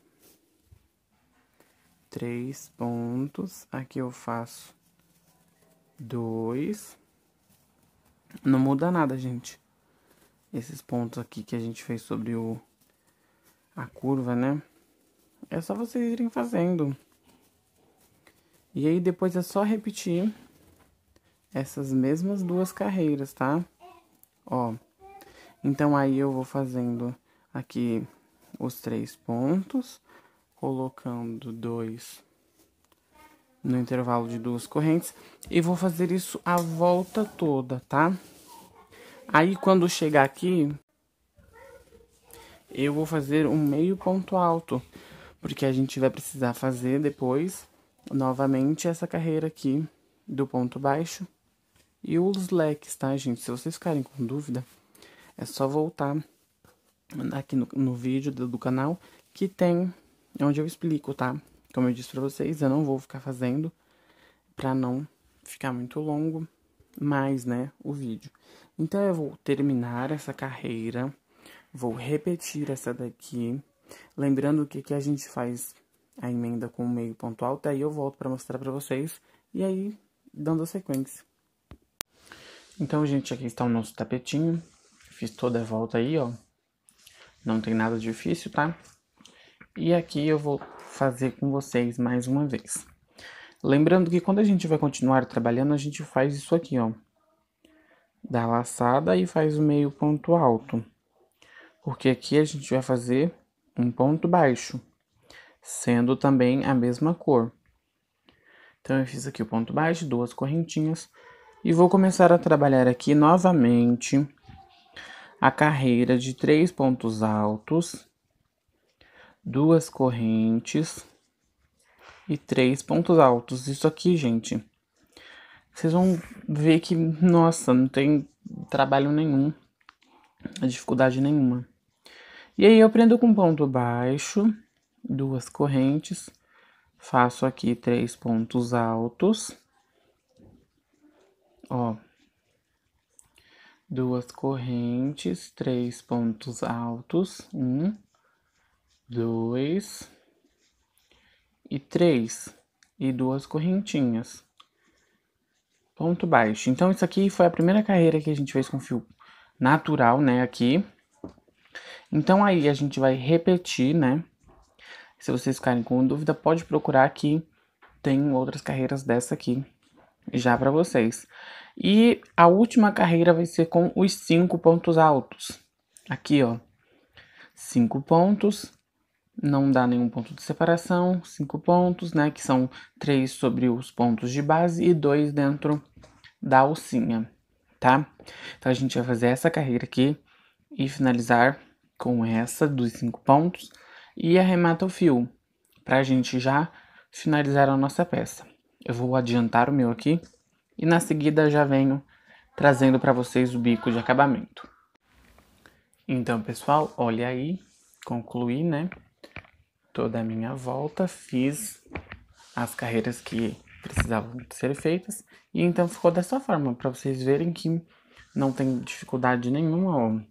Três pontos. Aqui eu faço dois. Não muda nada, gente. Esses pontos aqui que a gente fez sobre o a curva, né? É só vocês irem fazendo. E aí depois é só repetir essas mesmas duas carreiras, tá? Ó. Então, aí eu vou fazendo aqui os três pontos, colocando dois no intervalo de duas correntes, e vou fazer isso a volta toda, tá? Aí, quando chegar aqui, eu vou fazer um meio ponto alto, porque a gente vai precisar fazer depois, novamente, essa carreira aqui do ponto baixo e os leques, tá, gente? Se vocês ficarem com dúvida, é só voltar aqui no, no vídeo do, do, canal que tem onde eu explico, tá? Como eu disse pra vocês, eu não vou ficar fazendo pra não ficar muito longo mais, né, o vídeo. Então eu vou terminar essa carreira, vou repetir essa daqui, lembrando que aqui a gente faz a emenda com o meio ponto alto, aí eu volto pra mostrar pra vocês, e aí dando a sequência. Então, gente, aqui está o nosso tapetinho. Fiz toda a volta aí, ó. Não tem nada difícil, tá? E aqui eu vou fazer com vocês mais uma vez. Lembrando que quando a gente vai continuar trabalhando, a gente faz isso aqui, ó. Dá laçada e faz o meio ponto alto. Porque aqui a gente vai fazer um ponto baixo, sendo também a mesma cor. Então, eu fiz aqui o ponto baixo, duas correntinhas. E vou começar a trabalhar aqui novamente a carreira de três pontos altos, duas correntes e três pontos altos. Isso aqui, gente, vocês vão ver que, nossa, não tem trabalho nenhum, dificuldade nenhuma. E aí eu prendo com ponto baixo, duas correntes, faço aqui três pontos altos, ó, duas correntes, três pontos altos, um, dois e três, e duas correntinhas. Ponto baixo. Então, isso aqui foi a primeira carreira que a gente fez com fio natural, né, aqui. Então, aí a gente vai repetir, né. Se vocês ficarem com dúvida, pode procurar aqui. Tem outras carreiras dessa aqui já para vocês. E a última carreira vai ser com os cinco pontos altos. Aqui, ó. Cinco pontos, não dá nenhum ponto de separação, cinco pontos, né? Que são três sobre os pontos de base e dois dentro da alcinha, tá? Então a gente vai fazer essa carreira aqui e finalizar com essa dos cinco pontos e arremata o fio para a gente já finalizar a nossa peça. Eu vou adiantar o meu aqui e na seguida já venho trazendo para vocês o bico de acabamento. Então, pessoal, olha aí, concluí, né? Toda a minha volta, fiz as carreiras que precisavam ser feitas e então ficou dessa forma para vocês verem que não tem dificuldade nenhuma,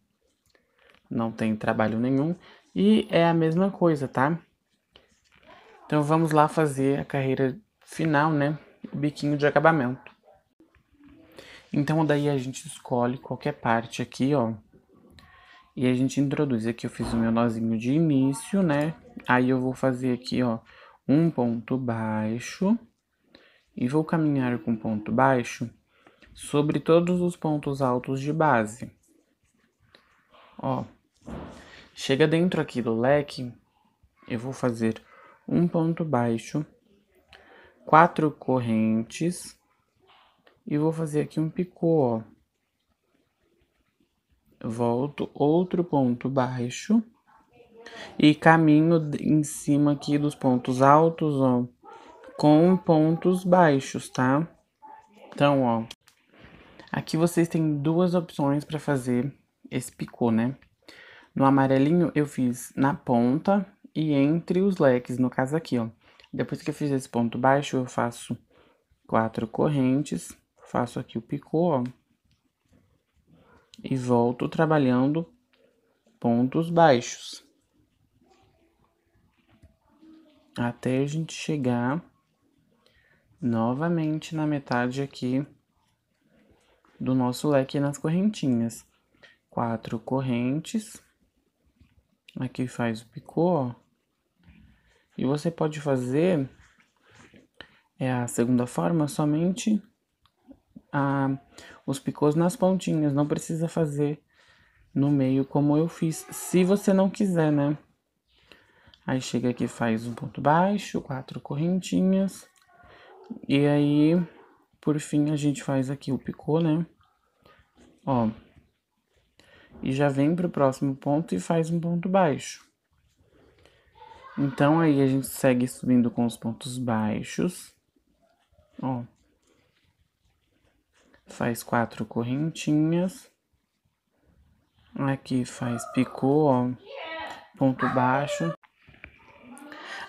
não tem trabalho nenhum e é a mesma coisa, tá? Então vamos lá fazer a carreira final, né? O biquinho de acabamento. Então daí a gente escolhe qualquer parte aqui, ó. E a gente introduz. Aqui eu fiz o meu nozinho de início, né? Aí eu vou fazer aqui, ó, um ponto baixo. E vou caminhar com ponto baixo sobre todos os pontos altos de base. Ó, chega dentro aqui do leque, eu vou fazer um ponto baixo, quatro correntes e vou fazer aqui um picô, ó. Volto outro ponto baixo. E caminho em cima aqui dos pontos altos, ó. Com pontos baixos, tá? Então, ó. Aqui vocês têm duas opções para fazer esse picô, né? No amarelinho eu fiz na ponta e entre os leques, no caso aqui, ó. Depois que eu fiz esse ponto baixo, eu faço quatro correntes faço aqui o picô, ó, e volto trabalhando pontos baixos. Até a gente chegar novamente na metade aqui do nosso leque nas correntinhas. Quatro correntes. Aqui faz o picô, ó. E você pode fazer é a segunda forma somente a, os picôs nas pontinhas, não precisa fazer no meio como eu fiz, se você não quiser, né? Aí chega aqui, faz um ponto baixo, quatro correntinhas, e aí, por fim, a gente faz aqui o picô, né? Ó, e já vem pro próximo ponto e faz um ponto baixo. Então, aí a gente segue subindo com os pontos baixos, ó faz quatro correntinhas. Aqui faz picô, ó, ponto baixo.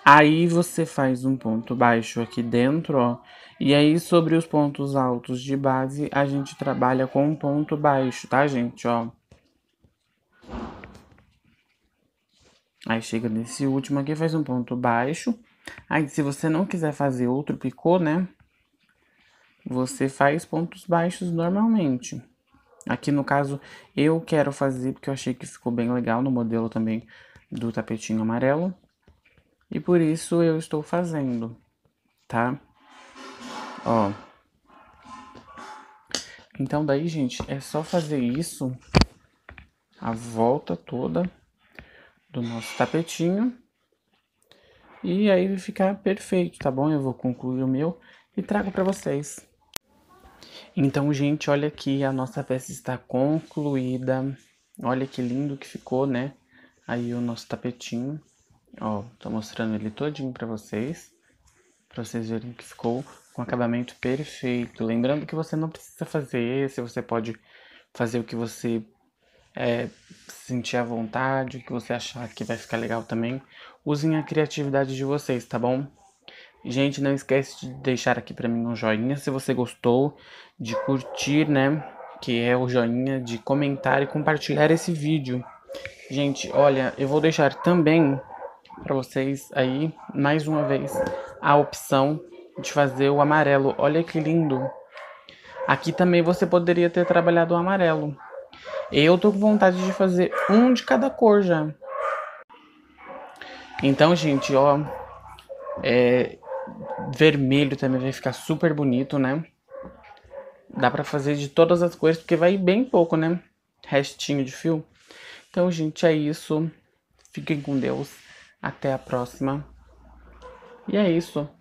Aí você faz um ponto baixo aqui dentro, ó. E aí sobre os pontos altos de base, a gente trabalha com um ponto baixo, tá, gente, ó. Aí chega nesse último aqui, faz um ponto baixo. Aí se você não quiser fazer outro picô, né, você faz pontos baixos normalmente. Aqui no caso, eu quero fazer porque eu achei que ficou bem legal no modelo também do tapetinho amarelo. E por isso eu estou fazendo, tá? Ó. Então daí, gente, é só fazer isso. A volta toda do nosso tapetinho. E aí vai ficar perfeito, tá bom? Eu vou concluir o meu e trago para vocês. Então, gente, olha aqui, a nossa peça está concluída. Olha que lindo que ficou, né? Aí o nosso tapetinho, ó, tô mostrando ele todinho para vocês, para vocês verem que ficou com acabamento perfeito. Lembrando que você não precisa fazer esse, você pode fazer o que você é, sentir à vontade, o que você achar que vai ficar legal também. Usem a criatividade de vocês, tá bom? Gente, não esquece de deixar aqui para mim um joinha se você gostou de curtir, né? Que é o joinha, de comentar e compartilhar esse vídeo. Gente, olha, eu vou deixar também para vocês aí, mais uma vez, a opção de fazer o amarelo. Olha que lindo! Aqui também você poderia ter trabalhado o amarelo. Eu tô com vontade de fazer um de cada cor já. Então, gente, ó, é, vermelho também vai ficar super bonito, né? Dá pra fazer de todas as cores, porque vai bem pouco, né? Restinho de fio. Então, gente, é isso. Fiquem com Deus. Até a próxima. E é isso.